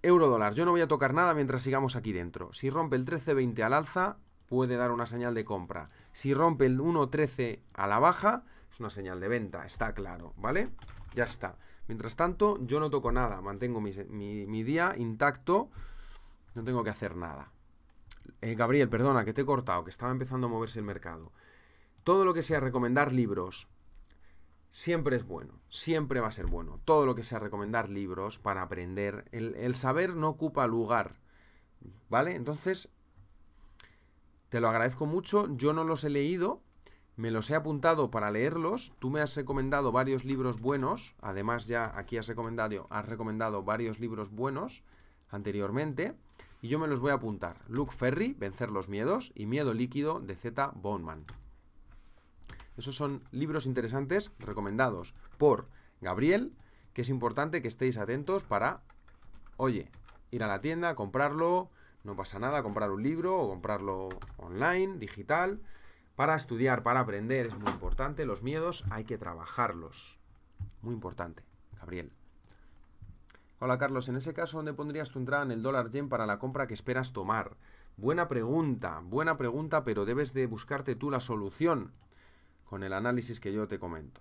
Speaker 1: euro dólar. Yo no voy a tocar nada mientras sigamos aquí dentro. Si rompe el 13 al alza, puede dar una señal de compra. Si rompe el 1.13 a la baja, es una señal de venta, está claro, ¿vale? Ya está. Mientras tanto, yo no toco nada, mantengo mi, día intacto, no tengo que hacer nada. Eh, Gabriel, perdona, que te he cortado, que estaba empezando a moverse el mercado. Todo lo que sea recomendar libros, siempre es bueno, siempre va a ser bueno. Todo lo que sea recomendar libros para aprender, el, el saber no ocupa lugar, ¿vale? Entonces, te lo agradezco mucho, yo no los he leído, me los he apuntado para leerlos. Tú me has recomendado varios libros buenos. Además, ya aquí has recomendado, has recomendado varios libros buenos anteriormente. Y yo me los voy a apuntar. Luke Ferry, Vencer los Miedos y Miedo Líquido de Z. Bowman. Esos son libros interesantes recomendados por Gabriel, que es importante que estéis atentos para, oye, ir a la tienda, comprarlo, no pasa nada, comprar un libro o comprarlo online, digital. Para estudiar, para aprender, es muy importante. Los miedos hay que trabajarlos. Muy importante, Gabriel. Hola Carlos, en ese caso, ¿dónde pondrías tu entrada en el dólar yen para la compra que esperas tomar? Buena pregunta, buena pregunta, pero debes de buscarte tú la solución con el análisis que yo te comento.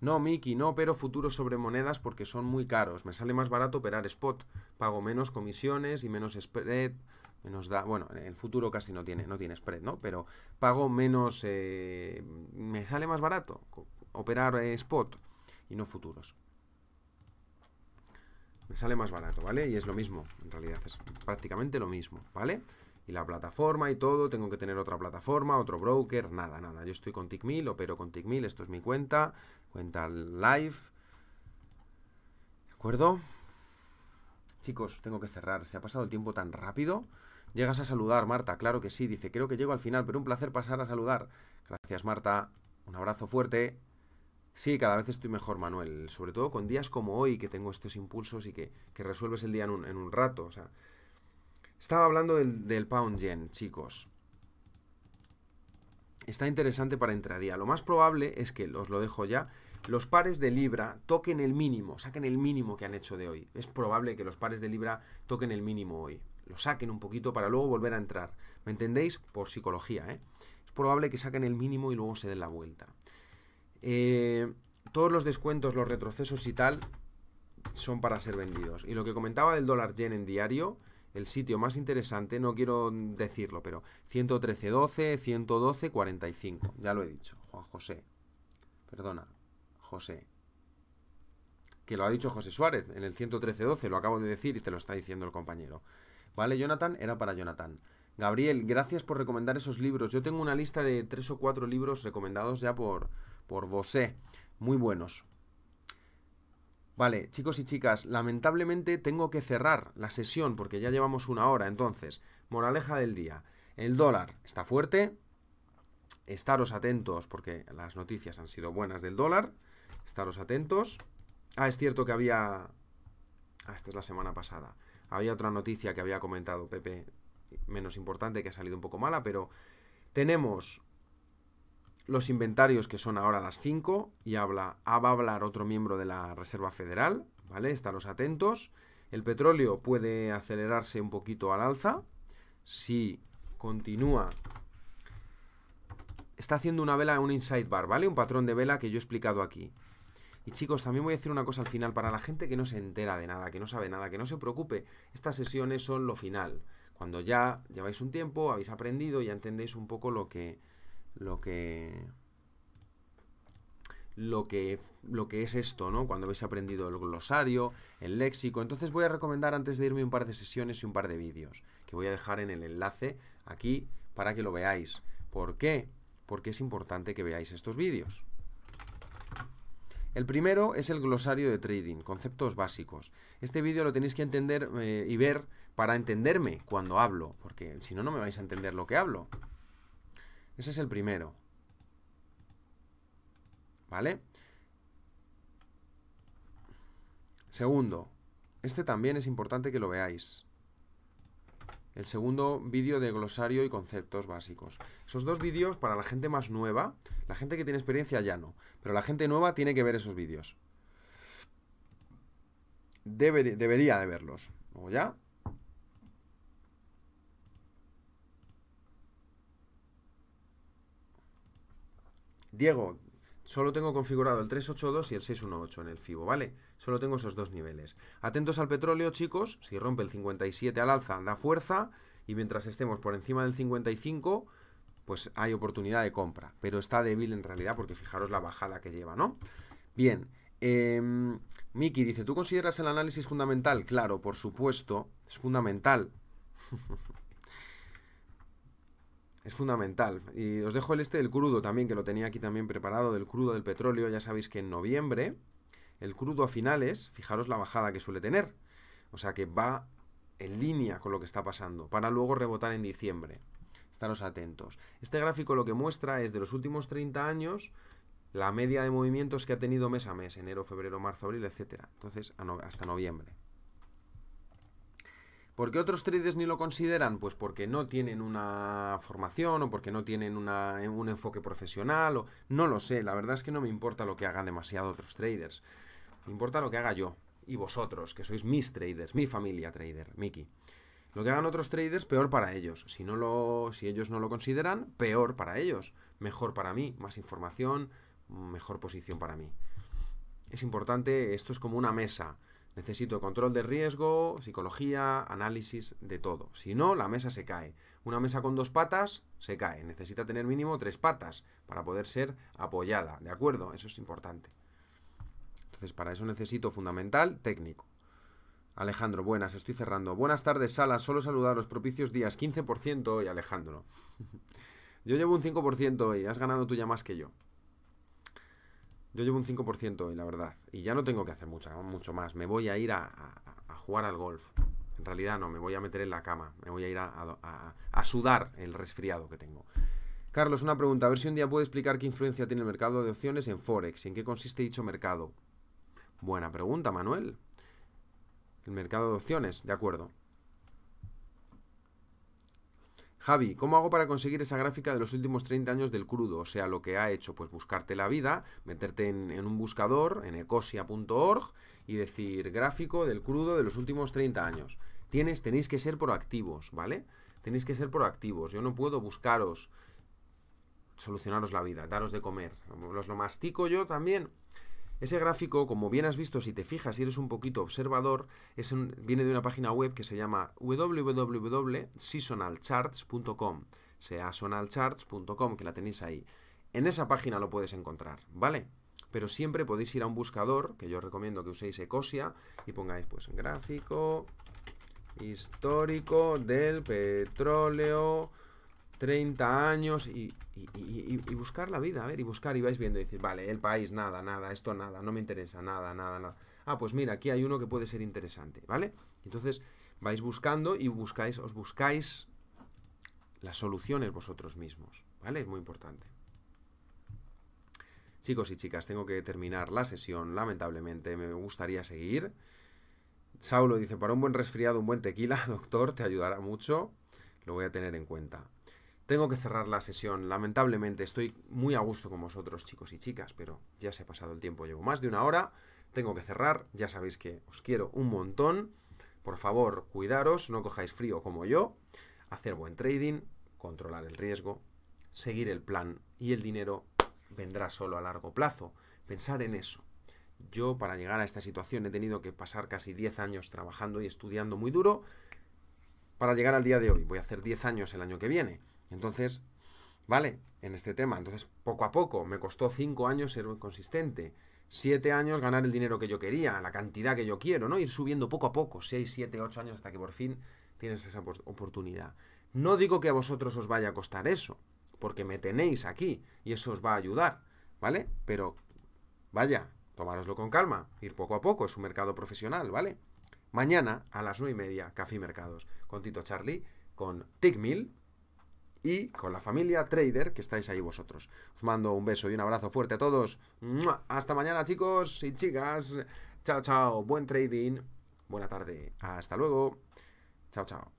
Speaker 1: No, Miki, no, pero futuros sobre monedas porque son muy caros. Me sale más barato operar spot. Pago menos comisiones y menos spread da, bueno, en el futuro casi no tiene, no tiene spread, ¿no? Pero pago menos, eh, me sale más barato operar eh, spot y no futuros. Me sale más barato, ¿vale? Y es lo mismo, en realidad es prácticamente lo mismo, ¿vale? Y la plataforma y todo, tengo que tener otra plataforma, otro broker, nada, nada. Yo estoy con TickMill, opero con TickMill, esto es mi cuenta, cuenta live, ¿de acuerdo? Chicos, tengo que cerrar, se ha pasado el tiempo tan rápido. Llegas a saludar, Marta, claro que sí, dice, creo que llego al final, pero un placer pasar a saludar. Gracias, Marta, un abrazo fuerte. Sí, cada vez estoy mejor, Manuel, sobre todo con días como hoy, que tengo estos impulsos y que, que resuelves el día en un, rato. Estaba hablando del, pound yen, chicos. Está interesante para día. Lo más probable es que, os lo dejo ya, los pares de Libra toquen el mínimo, saquen el mínimo que han hecho de hoy. Es probable que los pares de Libra toquen el mínimo hoy lo saquen un poquito para luego volver a entrar. ¿Me entendéis? Por psicología, ¿eh? Es probable que saquen el mínimo y luego se den la vuelta. Eh, todos los descuentos, los retrocesos y tal son para ser vendidos. Y lo que comentaba del dólar yen en diario, el sitio más interesante, no quiero decirlo, pero 113.12, 112.45, ya lo he dicho, Juan José. Perdona, José. Que lo ha dicho José Suárez en el 113.12, lo acabo de decir y te lo está diciendo el compañero. ¿Vale, Jonathan? Era para Jonathan. Gabriel, gracias por recomendar esos libros. Yo tengo una lista de tres o cuatro libros recomendados ya por, por vosé Muy buenos. Vale, chicos y chicas, lamentablemente tengo que cerrar la sesión porque ya llevamos una hora. Entonces, moraleja del día. El dólar está fuerte. Estaros atentos porque las noticias han sido buenas del dólar. Estaros atentos. Ah, es cierto que había... Ah, esta es la semana pasada. Había otra noticia que había comentado Pepe, menos importante, que ha salido un poco mala, pero tenemos los inventarios que son ahora las 5 y habla, ah, va a hablar otro miembro de la Reserva Federal, ¿vale? los atentos. El petróleo puede acelerarse un poquito al alza si continúa. Está haciendo una vela, un inside bar, ¿vale? Un patrón de vela que yo he explicado aquí. Y chicos, también voy a decir una cosa al final, para la gente que no se entera de nada, que no sabe nada, que no se preocupe, estas sesiones son lo final. Cuando ya lleváis un tiempo, habéis aprendido, ya entendéis un poco lo que. lo que. Lo que, lo que es esto, ¿no? Cuando habéis aprendido el glosario, el léxico. Entonces voy a recomendar antes de irme un par de sesiones y un par de vídeos, que voy a dejar en el enlace aquí para que lo veáis. ¿Por qué? Porque es importante que veáis estos vídeos. El primero es el glosario de trading, conceptos básicos. Este vídeo lo tenéis que entender eh, y ver para entenderme cuando hablo, porque si no, no me vais a entender lo que hablo. Ese es el primero. ¿Vale? Segundo, este también es importante que lo veáis el segundo vídeo de glosario y conceptos básicos. Esos dos vídeos para la gente más nueva, la gente que tiene experiencia ya no, pero la gente nueva tiene que ver esos vídeos. debería de verlos. ¿O ya? Diego, Solo tengo configurado el 382 y el 618 en el FIBO, ¿vale? Solo tengo esos dos niveles. Atentos al petróleo, chicos. Si rompe el 57 al alza, da fuerza. Y mientras estemos por encima del 55, pues hay oportunidad de compra. Pero está débil en realidad porque fijaros la bajada que lleva, ¿no? Bien. Em, Miki dice, ¿tú consideras el análisis fundamental? Claro, por supuesto. Es fundamental. Es fundamental. Y os dejo el este del crudo también, que lo tenía aquí también preparado, del crudo del petróleo. Ya sabéis que en noviembre, el crudo a finales, fijaros la bajada que suele tener. O sea que va en línea con lo que está pasando, para luego rebotar en diciembre. Estaros atentos. Este gráfico lo que muestra es de los últimos 30 años la media de movimientos que ha tenido mes a mes, enero, febrero, marzo, abril, etc. Entonces, hasta noviembre. ¿Por qué otros traders ni lo consideran? Pues porque no tienen una formación o porque no tienen eh, un enfoque profesional o no lo sé. La verdad es que no me importa lo que hagan demasiado otros traders. Me importa lo que haga yo y vosotros, que sois mis traders, mi familia trader, Mickey. Lo que hagan otros traders, peor para ellos. Si, no lo, si ellos no lo consideran, peor para ellos. Mejor para mí, más información, mejor posición para mí. Es importante, esto es como una mesa Necesito control de riesgo, psicología, análisis, de todo. Si no, la mesa se cae. Una mesa con dos patas se cae. Necesita tener mínimo tres patas para poder ser apoyada. ¿De acuerdo? Eso es importante. Entonces, para eso necesito fundamental técnico. Alejandro, buenas, estoy cerrando. Buenas tardes, Sala. Solo saludar los propicios días. 15% hoy, Alejandro. Yo llevo un 5% hoy. Has ganado tú ya más que yo. Yo llevo un 5% y eh, la verdad. Y ya no tengo que hacer mucho, mucho más. Me voy a ir a, jugar al golf. En realidad no, me voy a meter en la cama. Me voy a ir a, a sudar el resfriado que tengo. Carlos, una pregunta. A ver si un día puede explicar qué influencia tiene el mercado de opciones en Forex en qué consiste dicho mercado. Buena pregunta, Manuel. El mercado de opciones, de acuerdo. Javi, ¿cómo hago para conseguir esa gráfica de los últimos 30 años del crudo? O sea, lo que ha hecho, pues buscarte la vida, meterte en, un buscador, en ecosia.org, y decir gráfico del crudo de los últimos 30 años. Tienes, tenéis que ser proactivos, ¿vale? Tenéis que ser proactivos. Yo no puedo buscaros, solucionaros la vida, daros de comer. Los lo mastico yo también. Ese gráfico, como bien has visto, si te fijas y eres un poquito observador, viene de una página web que se llama www.seasonalcharts.com, seasonalcharts.com, que la tenéis ahí. En esa página lo puedes encontrar, ¿vale? Pero siempre podéis ir a un buscador, que yo recomiendo que uséis Ecosia, y pongáis pues gráfico histórico del petróleo 30 años y, buscar la vida, a ver, y buscar y vais viendo y decir, vale, el país, nada, nada, esto nada, no me interesa, nada, nada, nada. Ah, pues mira, aquí hay uno que puede ser interesante, ¿vale? Entonces vais buscando y buscáis, os buscáis las soluciones vosotros mismos, ¿vale? Es muy importante. Chicos y chicas, tengo que terminar la sesión, lamentablemente, me gustaría seguir. Saulo dice, para un buen resfriado, un buen tequila, doctor, te ayudará mucho, lo voy a tener en cuenta. Tengo que cerrar la sesión. Lamentablemente estoy muy a gusto con vosotros, chicos y chicas, pero ya se ha pasado el tiempo. Llevo más de una hora. Tengo que cerrar. Ya sabéis que os quiero un montón. Por favor, cuidaros, no cojáis frío como yo. Hacer buen trading, controlar el riesgo, seguir el plan y el dinero vendrá solo a largo plazo. Pensar en eso. Yo para llegar a esta situación he tenido que pasar casi 10 años trabajando y estudiando muy duro para llegar al día de hoy. Voy a hacer 10 años el año que viene. Entonces, ¿vale? En este tema. Entonces, poco a poco, me costó cinco años ser consistente. Siete años ganar el dinero que yo quería, la cantidad que yo quiero, ¿no? Ir subiendo poco a poco, seis, siete, ocho años hasta que por fin tienes esa oportunidad. No digo que a vosotros os vaya a costar eso, porque me tenéis aquí y eso os va a ayudar, ¿vale? Pero, vaya, tomároslo con calma, ir poco a poco, es un mercado profesional, ¿vale? Mañana a las nueve y media, Café Mercados, con Tito Charlie, con TickMill, y con la familia Trader que estáis ahí vosotros. Os mando un beso y un abrazo fuerte a todos. Hasta mañana chicos y chicas. Chao, chao. Buen trading. Buena tarde. Hasta luego. Chao, chao.